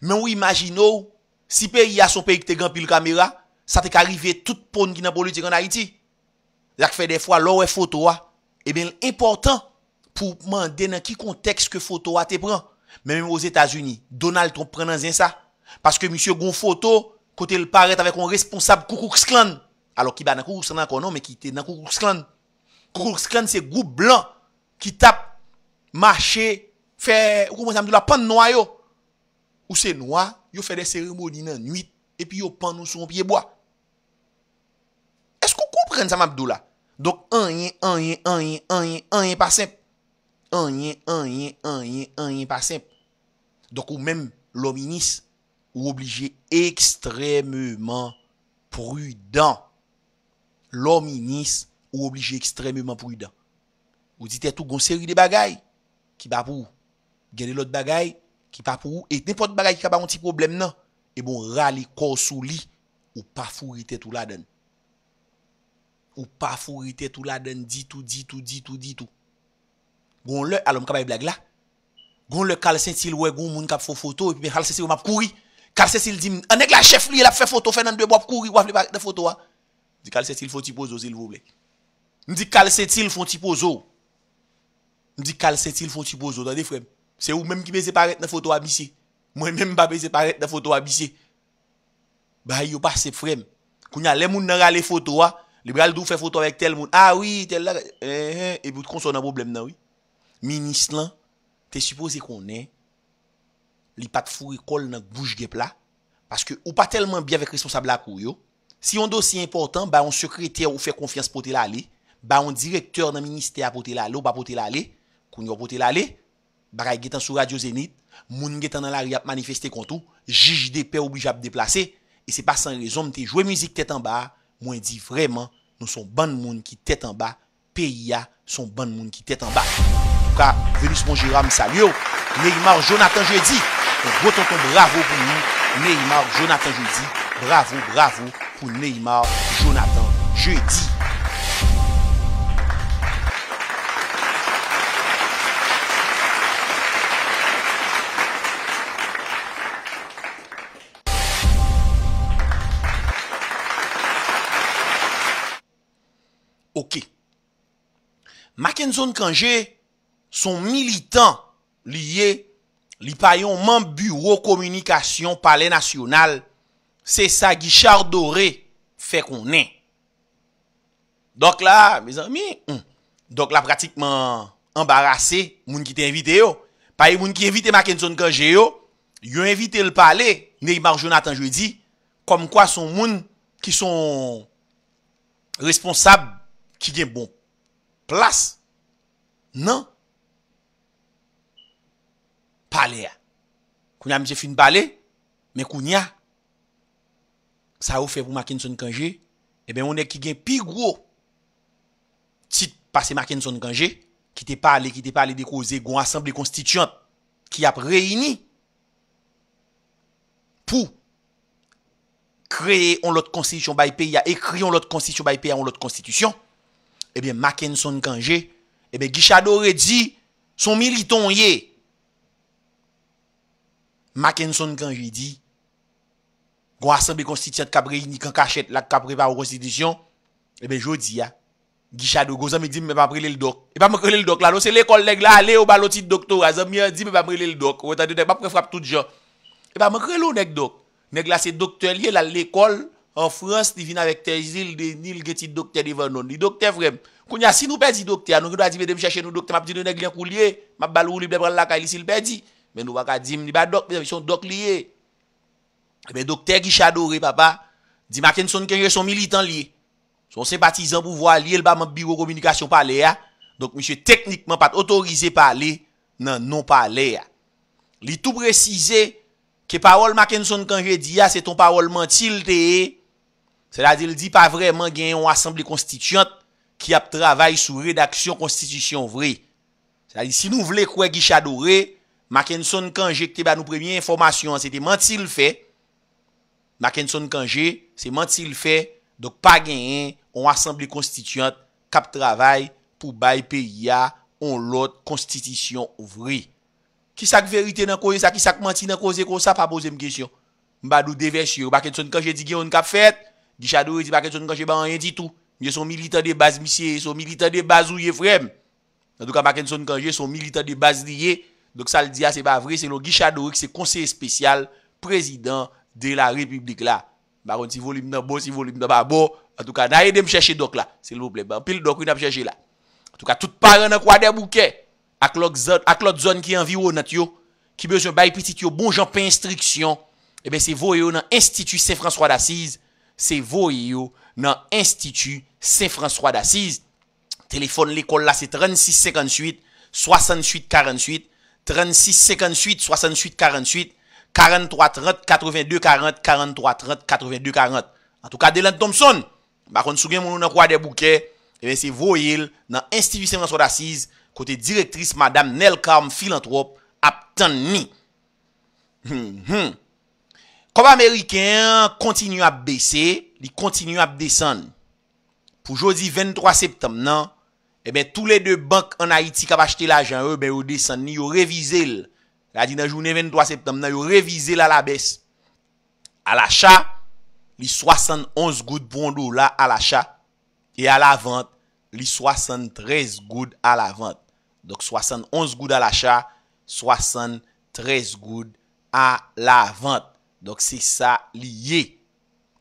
Men ou imagine ou Si pe yi a son pe yi te gan pil kamera Sa te ka rive tout pon Gina boli te gan Haiti Zak fe defwa lo we foto wa Eben l'important Pou mande nan ki konteks Ke foto wa te pran Men men ou os Etats-Unis Donald ton prenen zin sa Paske misye goun foto Kote l paret avek Un responsable Koukoukskland Alo ki ba nan Koukoukskland Nan konon me ki te nan Koukoukskland Koukoukskland se goun blan Ki tap Marche, fè... Ou konwen Sam Abdullah pande noa yo? Ou se noa, yo fè de seremoni nan nwit E pi yo pande ou son piye bwa Eskou konpren Sam Abdullah? Donk, anye, anye, anye, anye, anye pa semp Anye, anye, anye, anye, anye pa semp Donk ou mèm lòm inis Ou oblije ekstremèman prudan Lòm inis ou oblije ekstremèman prudan Ou zite tout gon seri de bagay? Ki pa pou ou? Gyele lot bagay? Ki pa pou ou? Et nipot bagay ki ka ba yon ti problem nan? E bon rali konsou li. Ou pa fou rite tou la den. Ou pa fou rite tou la den. Di tou, di tou, di tou, di tou. Gon lè, alo m kaba yon blag la. Gon lè kal se til wey goun moun ka pou foto. E pi kal se til ou map kouri. Kal se til di, ane glan chef li el ap fe foto. Fè nan dwe bwa pou kouri. Waf li ba de foto a. Di kal se til foun ti po zo zil vob le. M di kal se til foun ti po zo. Mdi kal setil fwoti bozo, dade frem. Se ou menm ki beze paret nan fotowa bisye. Mwen menm ba beze paret nan fotowa bisye. Ba yon pa se frem. Kounya, le moun nan rale fotowa, li bral dou fwe fotowa ek tel moun. A, ah wii, tel la, e, e, e, e, e bout kon son nan boblem nan wii. Minist lan, te suppose konen li pat fwori kol nan k boujgepla. Paske ou pa telman biye vek responsable akou yo. Si yon dosi important, ba yon sekrete ou fwe konfians potela li. Ba yon direktor nan minister potela lo, ba potela li. pou nou apote la le, baray getan sou Radio Zenit, moun getan nan la ri ap manifeste kontou, jij depe oblij ap deplase, e se pa san rezom te jwe mizik tetan ba, moun di vreman, nou son ban moun ki tetan ba, peya son ban moun ki tetan ba. Ou ka, Venus Mongira m salyo, Neymar Jonathan Jeudi, ou boton ton bravo pou nou, Neymar Jonathan Jeudi, bravo, bravo, pou Neymar Jonathan Jeudi. Ok Makenzon kanje Son militant liye Li payon man bureau Komunikasyon pale nasyonal Se sa Gichard Doré Fekonnen Dok la, me zami Dok la pratikman Embarase, moun ki te invite yo Paye moun ki invite Makenzon kanje yo Yo invite le pale Ney Marjonatan Jouedi Kom kwa son moun ki son Responsab Ki gen bon plas nan pale a. Koun ya mse fin pale, men koun ya sa ou fe pou Makenso Nkange, e ben moun e ki gen pi gro tit pase Makenso Nkange, ki te pale, ki te pale de koze goun asemble konstituyant ki ap reyini pou kreye on lot konstituyon bayi peya, ekri on lot konstituyon bayi peya on lot konstituyon, Ebe eh Maken Son kanje, ebe eh Gishado re di, son militon ye. Maken Son kanje di, Gwa san be konstitiyat kabre ni kankachet la kabre pa ou konstitisyon, eh ebe jodi ya, Gishado gozan mi di mwen pa prele l dok. Ebe mwen prele l dok la, nou se lekol leg la, le ou baloti doktor, a zan miya di mwen pa prele l dok, wotan de nek pa prefrap tout jan. Ebe mwen prele ou nek dok, nek la se doktor liye la lekol, En Frans, di vina vek te zil de nil geti dokte de venon. Di dokte vrem. Koun ya si nou pe di dokte ya. Nou gen do a di ve dem chache nou dokte. Map di de neglien kou liye. Map balou li blem pral laka li si l pe di. Men nou baka di men li ba dok. Men a vi son dok liye. Men eh dokte gich adore papa. Di Maken Son ken je son militan liye. Son sebatizan pou vo a liye. El ba man biro komunikasyon pa liye. Donk mi se teknikman pat otorize pa liye. Nan non pa liye. Li tou prezize. Ki parol Maken Son ken je di ya. Se ton parol mentil te ye. Se la di li di pa vreman gen yon asemble konstituyant ki ap travay sou redaksyon konstituyant vre. Se la di si nou vle kwe gish adore, Makenso Nkange kte ba nou premye informasyon, se te manti li fe, Makenso Nkange se manti li fe, dok pa gen yon asemble konstituyant kap travay pou bayi pe ya on lot konstituyant vre. Ki sak verite nan koyen sa, ki sak manti nan koyen sa, pa bozem gesyon. Mba do devensyo, Makenso Nkange di gen yon kap fet, Gichadori ti e pa ken son kanje ba an yon titou. Mye son militan de baz misye, son militan de baz ou ye frem. En tout ka pa ken son kanje, son militan de baz liye. Dok sa l dia ah, se ba vre, se lo Gichadori ki se konser spesyal prezident de la republik la. Bakon si volim nan bo, si volim nan ba bo. En tout ka, naye dem chèche dok la. Se l vople, ban pil dok ou nan chèche la. En tout ka, tout pare nan kwa de mouke. Ak lot zon, ak lot zon ki an viwou nat yo. Ki be yo se bayi pitit yo, bon jan pe instriksyon. Ebe eh se vo yo nan institut Saint-François d'Assise. Se vo yi yo nan Institut Saint-François d'Assise Telefon l'ekol la se 3658 6848 3658 6848 4330 8240 4330 8240 An tou ka de lan Tomson Bakon sou gen moun nou nan kwa de bouke E ven se vo yi yo nan Institut Saint-François d'Assise Kote direktris Madame Nelkarm Filantrop Aptan ni Hmm hmm Kob Ameriken kontinu ap bese, li kontinu ap desan. Pou jodi 23 septem nan, e eh ben tou le de bank an Haiti kap achete l'ajan, e ben yo desan, ni yo revize l. La di nan jounen 23 septem nan, yo revize l ala bes. Al asha, li 71 goud bondou la al asha, e al avant, li 73 goud al avant. Dok 71 goud al asha, 73 goud al avant. Dok se sa liye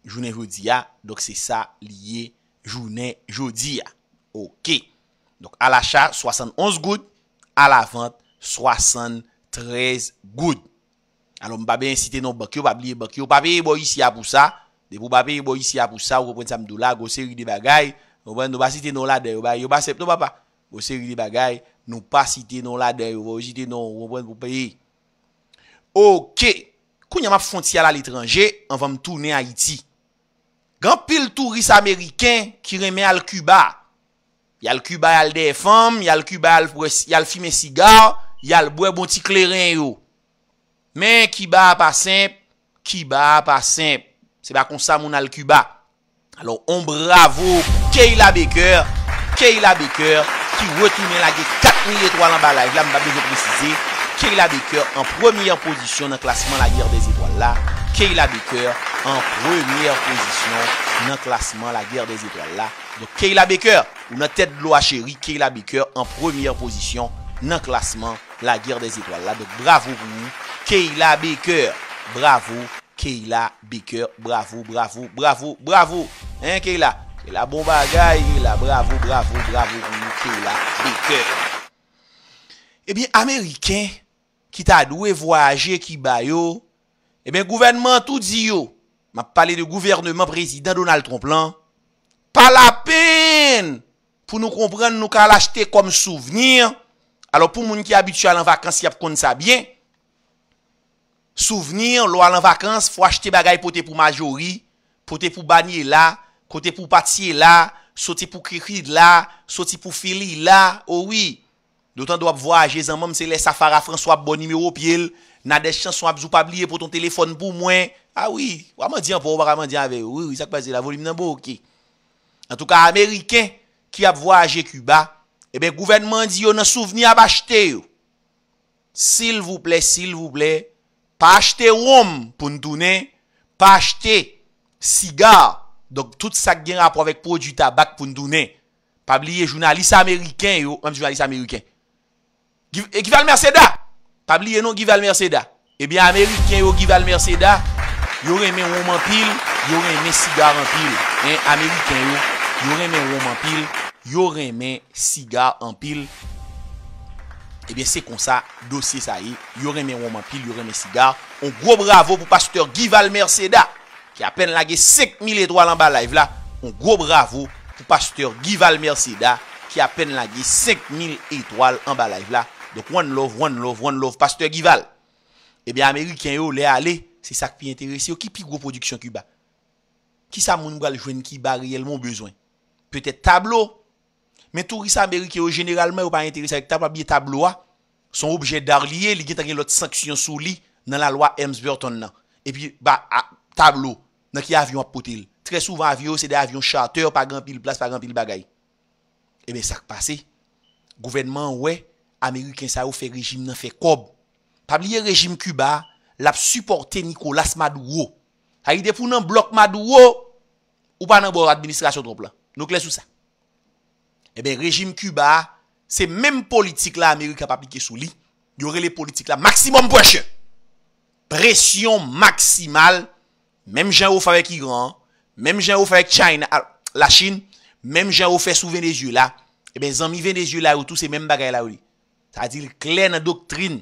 Jounen jodi ya Dok se sa liye Jounen jodi ya Ok Dok ala chak 71 gout Ala vant 73 gout Ano mpa ben sitenon bakyo Bab liye bakyo Pape e bo yisi ya pousa Depo pape e bo yisi ya pousa Wopwen samdou la Gose yi de bagay Wopwen nou ba sitenon la de Wopwen yi ba sep nou pa pa Gose yi de bagay Nou pa sitenon la de Wopwen yi de nou Wopwen yi bo pe Ok Ok Kou nyama pou fonti ala l'itranje, an va m toune Haiti. Gan pil touriste Ameriken ki reme al Cuba. Yal Cuba yal defanm, yal Cuba yal fime sigar, yal bwe bon ti kleren yo. Men, Cuba pa simp, Cuba pa simp. Se ba konsa moun al Cuba. Alors, on bravo Keila Baker, Keila Baker, ki wote men lage 4000 etro ala baraj. La m ba bezo prezise. Kayla Baker en première position dans le classement La Guerre des Étoiles là. Kayla Baker en première position dans le classement La Guerre des Étoiles là. Donc Kayla Baker, ou dans tête de l'eau chérie, Kayla Baker en première position dans le classement La Guerre des Étoiles là. Donc bravo pour vous, Keila Baker, Bravo, Kayla Baker, Bravo, bravo, bravo, bravo. Hein, Keila? Keila, bon bagay. Keila, bravo, bravo, bravo pour Keila Baker. Eh bien, Américain, ki ta dwe voyaje ki bayo, e eh ben gouvenman tout ziyo, ma pale de gouvernman prezident Donald Trump lan, pa la pen, pou nou kompren nou kal achete kom souvenir, alo pou moun ki abitou alan vakans, si ap kon sa bien, souvenir lou alan vakans, fwa achete bagay pote pou majori, pote pou banyi la, pote pou pati la, soti pou krikid la, soti pou fili la, oh ouwi, Doutan do ap vo aje zan mam se le safara fran so ap bon nime ou pi el. Na des chanson ap zou pabliye pou ton telefon pou mwen. A wii, waman diyan pou waman diyan ave. Wou, wisa kwa zi la volim nan bo ki. An tou ka Ameriken ki ap vo aje Kuba. Ebe, gouvenman diyo nan souvni ap achete yo. Sil vouple, sil vouple. Pa achete woum pou n'dounen. Pa achete sigar. Donk tout sa gen rapor vek pou di tabak pou n'dounen. Pabliye jounalisa Ameriken yo. Mwen jounalisa Ameriken yo. Ekival eh, Merceda Tab liye nou ekival Merceda Ebyen, eh Amerikan yo ekival Merceda Yore men wouman pil Yore men sigar an pil eh, Amerikan yo, yore men wouman pil Yore men sigar an pil Ebyen, se konsa, dosye sa yi Yore men wouman pil, yore men sigar On go bravo pou pastur ekival Merceda Ki apen lagi 7000 etwal an balayv la On go bravo pou pastur ekival Merceda Ki apen lagi 7000 etwal an balayv la Donk one love, one love, one love, pastor gival. Ebyen eh Amerike yo le ale, se sak pi interese yo. Ki pi gwo produksyon ki ba? Ki sa moun mga le jwen ki ba reyel moun bezwen? Petet tablo. Men tou ki sa Amerike yo generalmen yo pa interese ek tablo a biye tablo a, son obje dar liye, li geta gen lot sanksyon sou li nan la lo a Hemsburton nan. E pi ba tablo, nan ki avyon ap potil. Tre souvan avyon se de avyon chateur, pa gran pi l plas, pa gran pi l bagay. Ebyen eh sak pase, gouvenman wey, Ameriken sa ou fe rejim nan fe kob Pabliye rejim Kuba Lap supporte Nikolas Maduro Ha ide pou nan blok Maduro Ou pa nan bo administrasyon trop eh ah, la Nou kles eh ou sa Ebe rejim Kuba Se menm politik la Amerike ap aplike sou li Yore le politik la Maksimum presyon Presyon maksimal Menm jan ou favek Iran Menm jan ou favek China La Chin Menm jan ou favek Souvenezio la Ebe zan mivenezio la ou tou se menm bagay la ou li Sa adil klen an doktrin,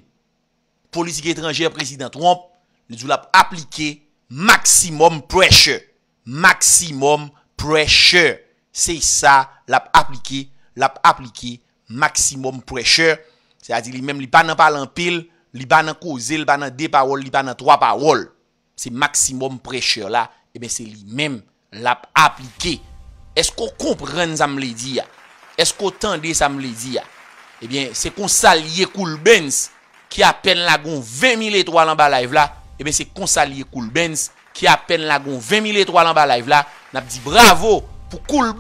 politik etranje prezident Trump, li zou la ap aplike, maksimum preche, maksimum preche. Sey sa, la ap aplike, eh la ap aplike, maksimum preche. Sa adil li menm li banan palan pil, li banan koze, li banan dey parol, li banan trwa parol. Sey maksimum preche la, e menm sey li menm la ap aplike. Esko kompren sa mle diya? Esko tende sa mle diya? eh bien, c'est Consalier s'allie qui a peine la gon 20 000 étoiles en bas live là. Eh bien, c'est Consalier s'allie qui a peine la gon 20 000 étoiles en bas live là. N'a dit bravo pour Cool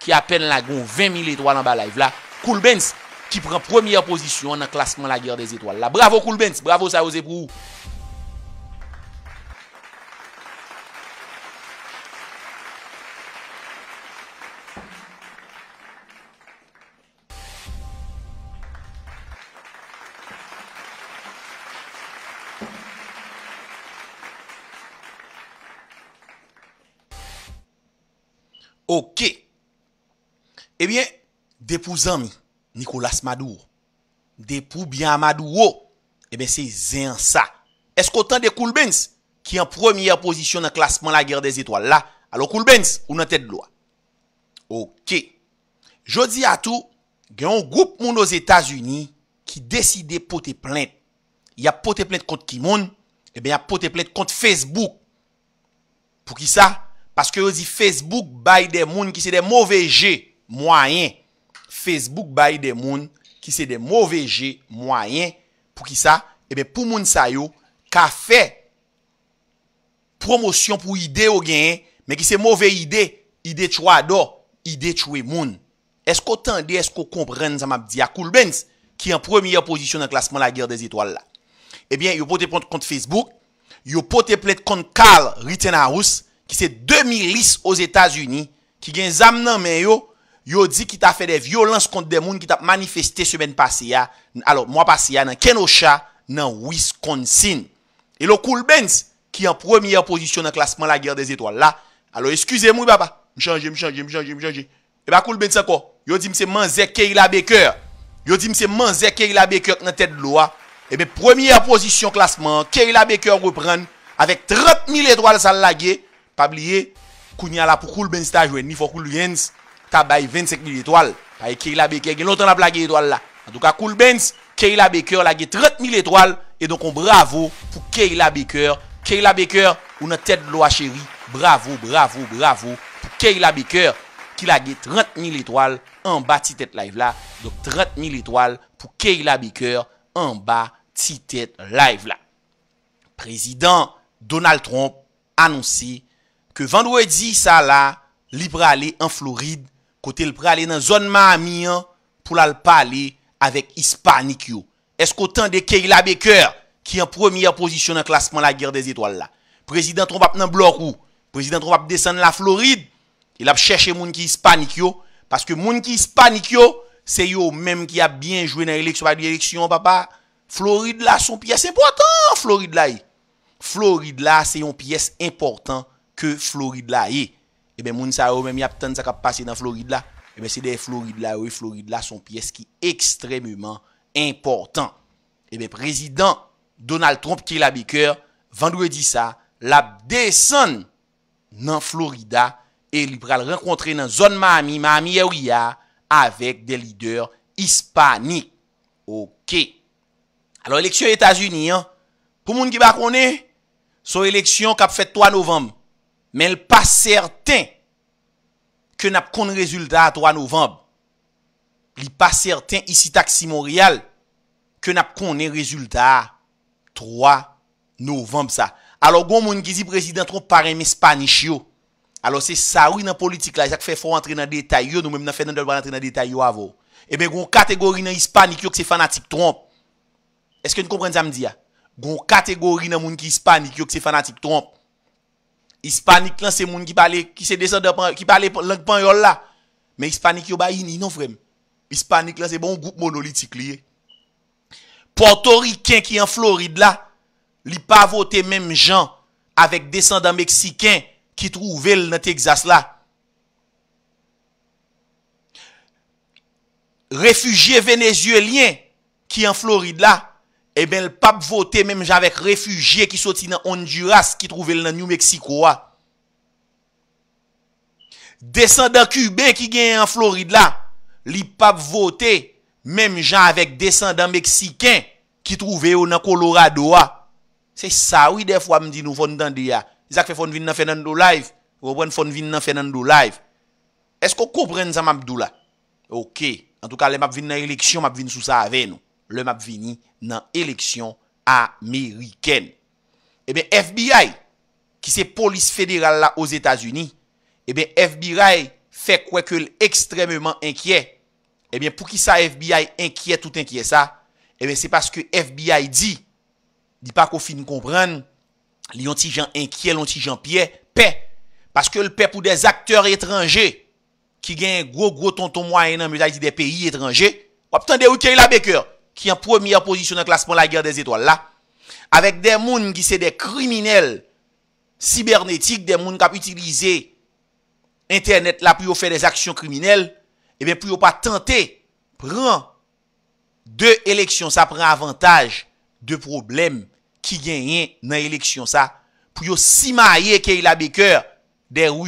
qui a peine la gon 20 000 étoiles en bas live là. Cool qui prend première position dans le classement la guerre des étoiles là. Bravo Cool bravo ça osé pour Depou zan mi, Nikolas Madou, depou biyan Madou wou, e eh ben se zen sa. Esk o tan de Koulbens ki en premier posisyon nan klasman la guerre des etoiles la, alo Koulbens ou nan tèd lo a. Ok, jodi atou gen yon goup moun do Etats-Unis ki deside pote plente. Ya pote plente kont ki moun, e eh ben ya pote plente kont Facebook. Pou ki sa? Paske yo zi Facebook baye de moun ki se de mouveje, mouayen. Facebook bayi de moun ki se de mouveje mwayen pou ki sa, ebe pou moun sa yo ka fe promosyon pou ide yo genye men ki se mouve ide, ide chwa do, ide chwe moun esko tan de esko kompren zama diakoul bens ki en premier posisyon nan klasman la Gere des Etoiles la ebyen eh yo pote ponte kont Facebook yo pote pote kont Karl Rittenhouse ki se demi lis os Etats-Unis ki gen zam nan men yo Yo di ki ta fè de violans kont de moun ki tap manifeste se ben pase ya Alors mwa pase ya nan Kenosha, nan Wisconsin E lo Koulbens ki en premier position nan klasman la guerre des étoiles la Alors eskuse mou baba, mchange, mchange, mchange, mchange E ba Koulbens anko, yo di mse man zè Kerila Baker Yo di mse man zè Kerila Baker nan tèd lo a E be premier position klasman, Kerila Baker repren Avek 30.000 étoiles sa la guerre Pabliye, kouni ala pou Koulbens ta jwen, ni fò Koulbens Ta bay 25.000 etoal. Ta e Keila Baker gen notan ap la ge etoal la. An tou ka Koulbens. Keila Baker la ge 30.000 etoal. E don kon bravo pou Keila Baker. Keila Baker ou nan tet blo a chéri. Bravo, bravo, bravo pou Keila Baker. Ki la ge 30.000 etoal. An ba ti tet la ev la. Don 30.000 etoal pou Keila Baker. An ba ti tet la ev la. Prezident Donald Trump anonsi ke vandou e di sa la libra ale en Floride Kote l pre alè nan zon ma a mi an pou l al pa alè avèk hispanik yo. Esk o tan de Keila Baker ki an premier posisyon nan klasman la guerre des étoiles la. Prezident tron pap nan bloc ou. Prezident tron pap desen la Floride. Il ap chèche moun ki hispanik yo. Paske moun ki hispanik yo, se yo mèm ki ap byen jwè nan eleksyon pa direksyon, papa. Floride la son piyes important, Floride la e. Floride la se yon piyes important ke Floride la e. Ebe eh moun sa ou men mi aptan sa kap pase nan Floridla. Ebe eh se de Floridla ou e Floridla son piyes ki ekstremement important. Ebe eh prezident Donald Trump ki la bi kèr, vandou e di sa, lap desan nan Floridla e li pral renkontre nan zon ma ami, ma ami e ou ya, avek de lider hispanik. Ok. Alors, eleksyon Etats-Unis, pou moun ki bakone, son eleksyon kap fèd 3 novembre. Men l pa serten ke nap konen rezultat a 3 novemb. Li pa serten isi taksi Montreal ke nap konen rezultat a 3 novemb sa. Alo goun moun ki zi prezident tron parem espanish yo. Alo se sa ouy nan politik la, isak fè fò rentre nan detay yo, nou men mè mè fè nan dèlbè rentre nan detay yo avò. E eh men goun kategori nan espanik yo ki se fanatik tromp. Eske n kompren zam di ya? Goun kategori nan moun ki espanik yo ki se fanatik tromp. Hispanik lan se moun ki pale lank pan yon la. Men Hispanik yo ba yini non frem. Hispanik lan se bon goup monolitik liye. Portorikin ki en Floride la. Li pa vote menm jan. Awek desanda Meksikin. Ki truvel nan Texas la. Refugye Venezuelien. Ki en Floride la. E ben l pap vote menm jan avek refujiye ki soti nan Honduras ki truvel nan New Mexico wa. Ah. Desan dan Kuben ki genye an Florida. Li pap vote menm jan avek desan dan Meksiken ki truvel nan Colorado wa. Ah. Se sa ouy defwa mdi nou fon dan di ya. Ah. Izak fe fon vin nan Fernando Live. Wobwen fon vin nan Fernando Live. Esko kou pren zan map dou la? Ok. En tou ka le map vin nan eleksyon, map vin sou sa ave nou. Le map vini nan eleksyon Ameriken. Ebe eh FBI, ki se polis federal la os Etats-Unis, ebe eh FBI fe kwe ke l ekstrememan enkyen, eh ebe pou ki sa FBI enkyen tout enkyen sa, ebe se paske FBI di, di pa kofi nou kompran, li yon ti jan enkyen, li yon ti jan pye, pe, paske l pe pou des akteur etranje, ki gen yon gros gros tonton mwa enan menay di de peyi etranje, wap tan de ou kye yon la bekeur. Ki yon premier posisyon nan klasman la guerre des etoiles la Avèk den moun gisey den kriminel Sibernetik Den moun kap itilize Internet la pou yo fè des aksyon kriminel Eben eh pou yo pa tante Pren De eleksyon sa pre avantage De problem ki genyen Nan eleksyon sa Pou yo simaye ke yon la beker De rou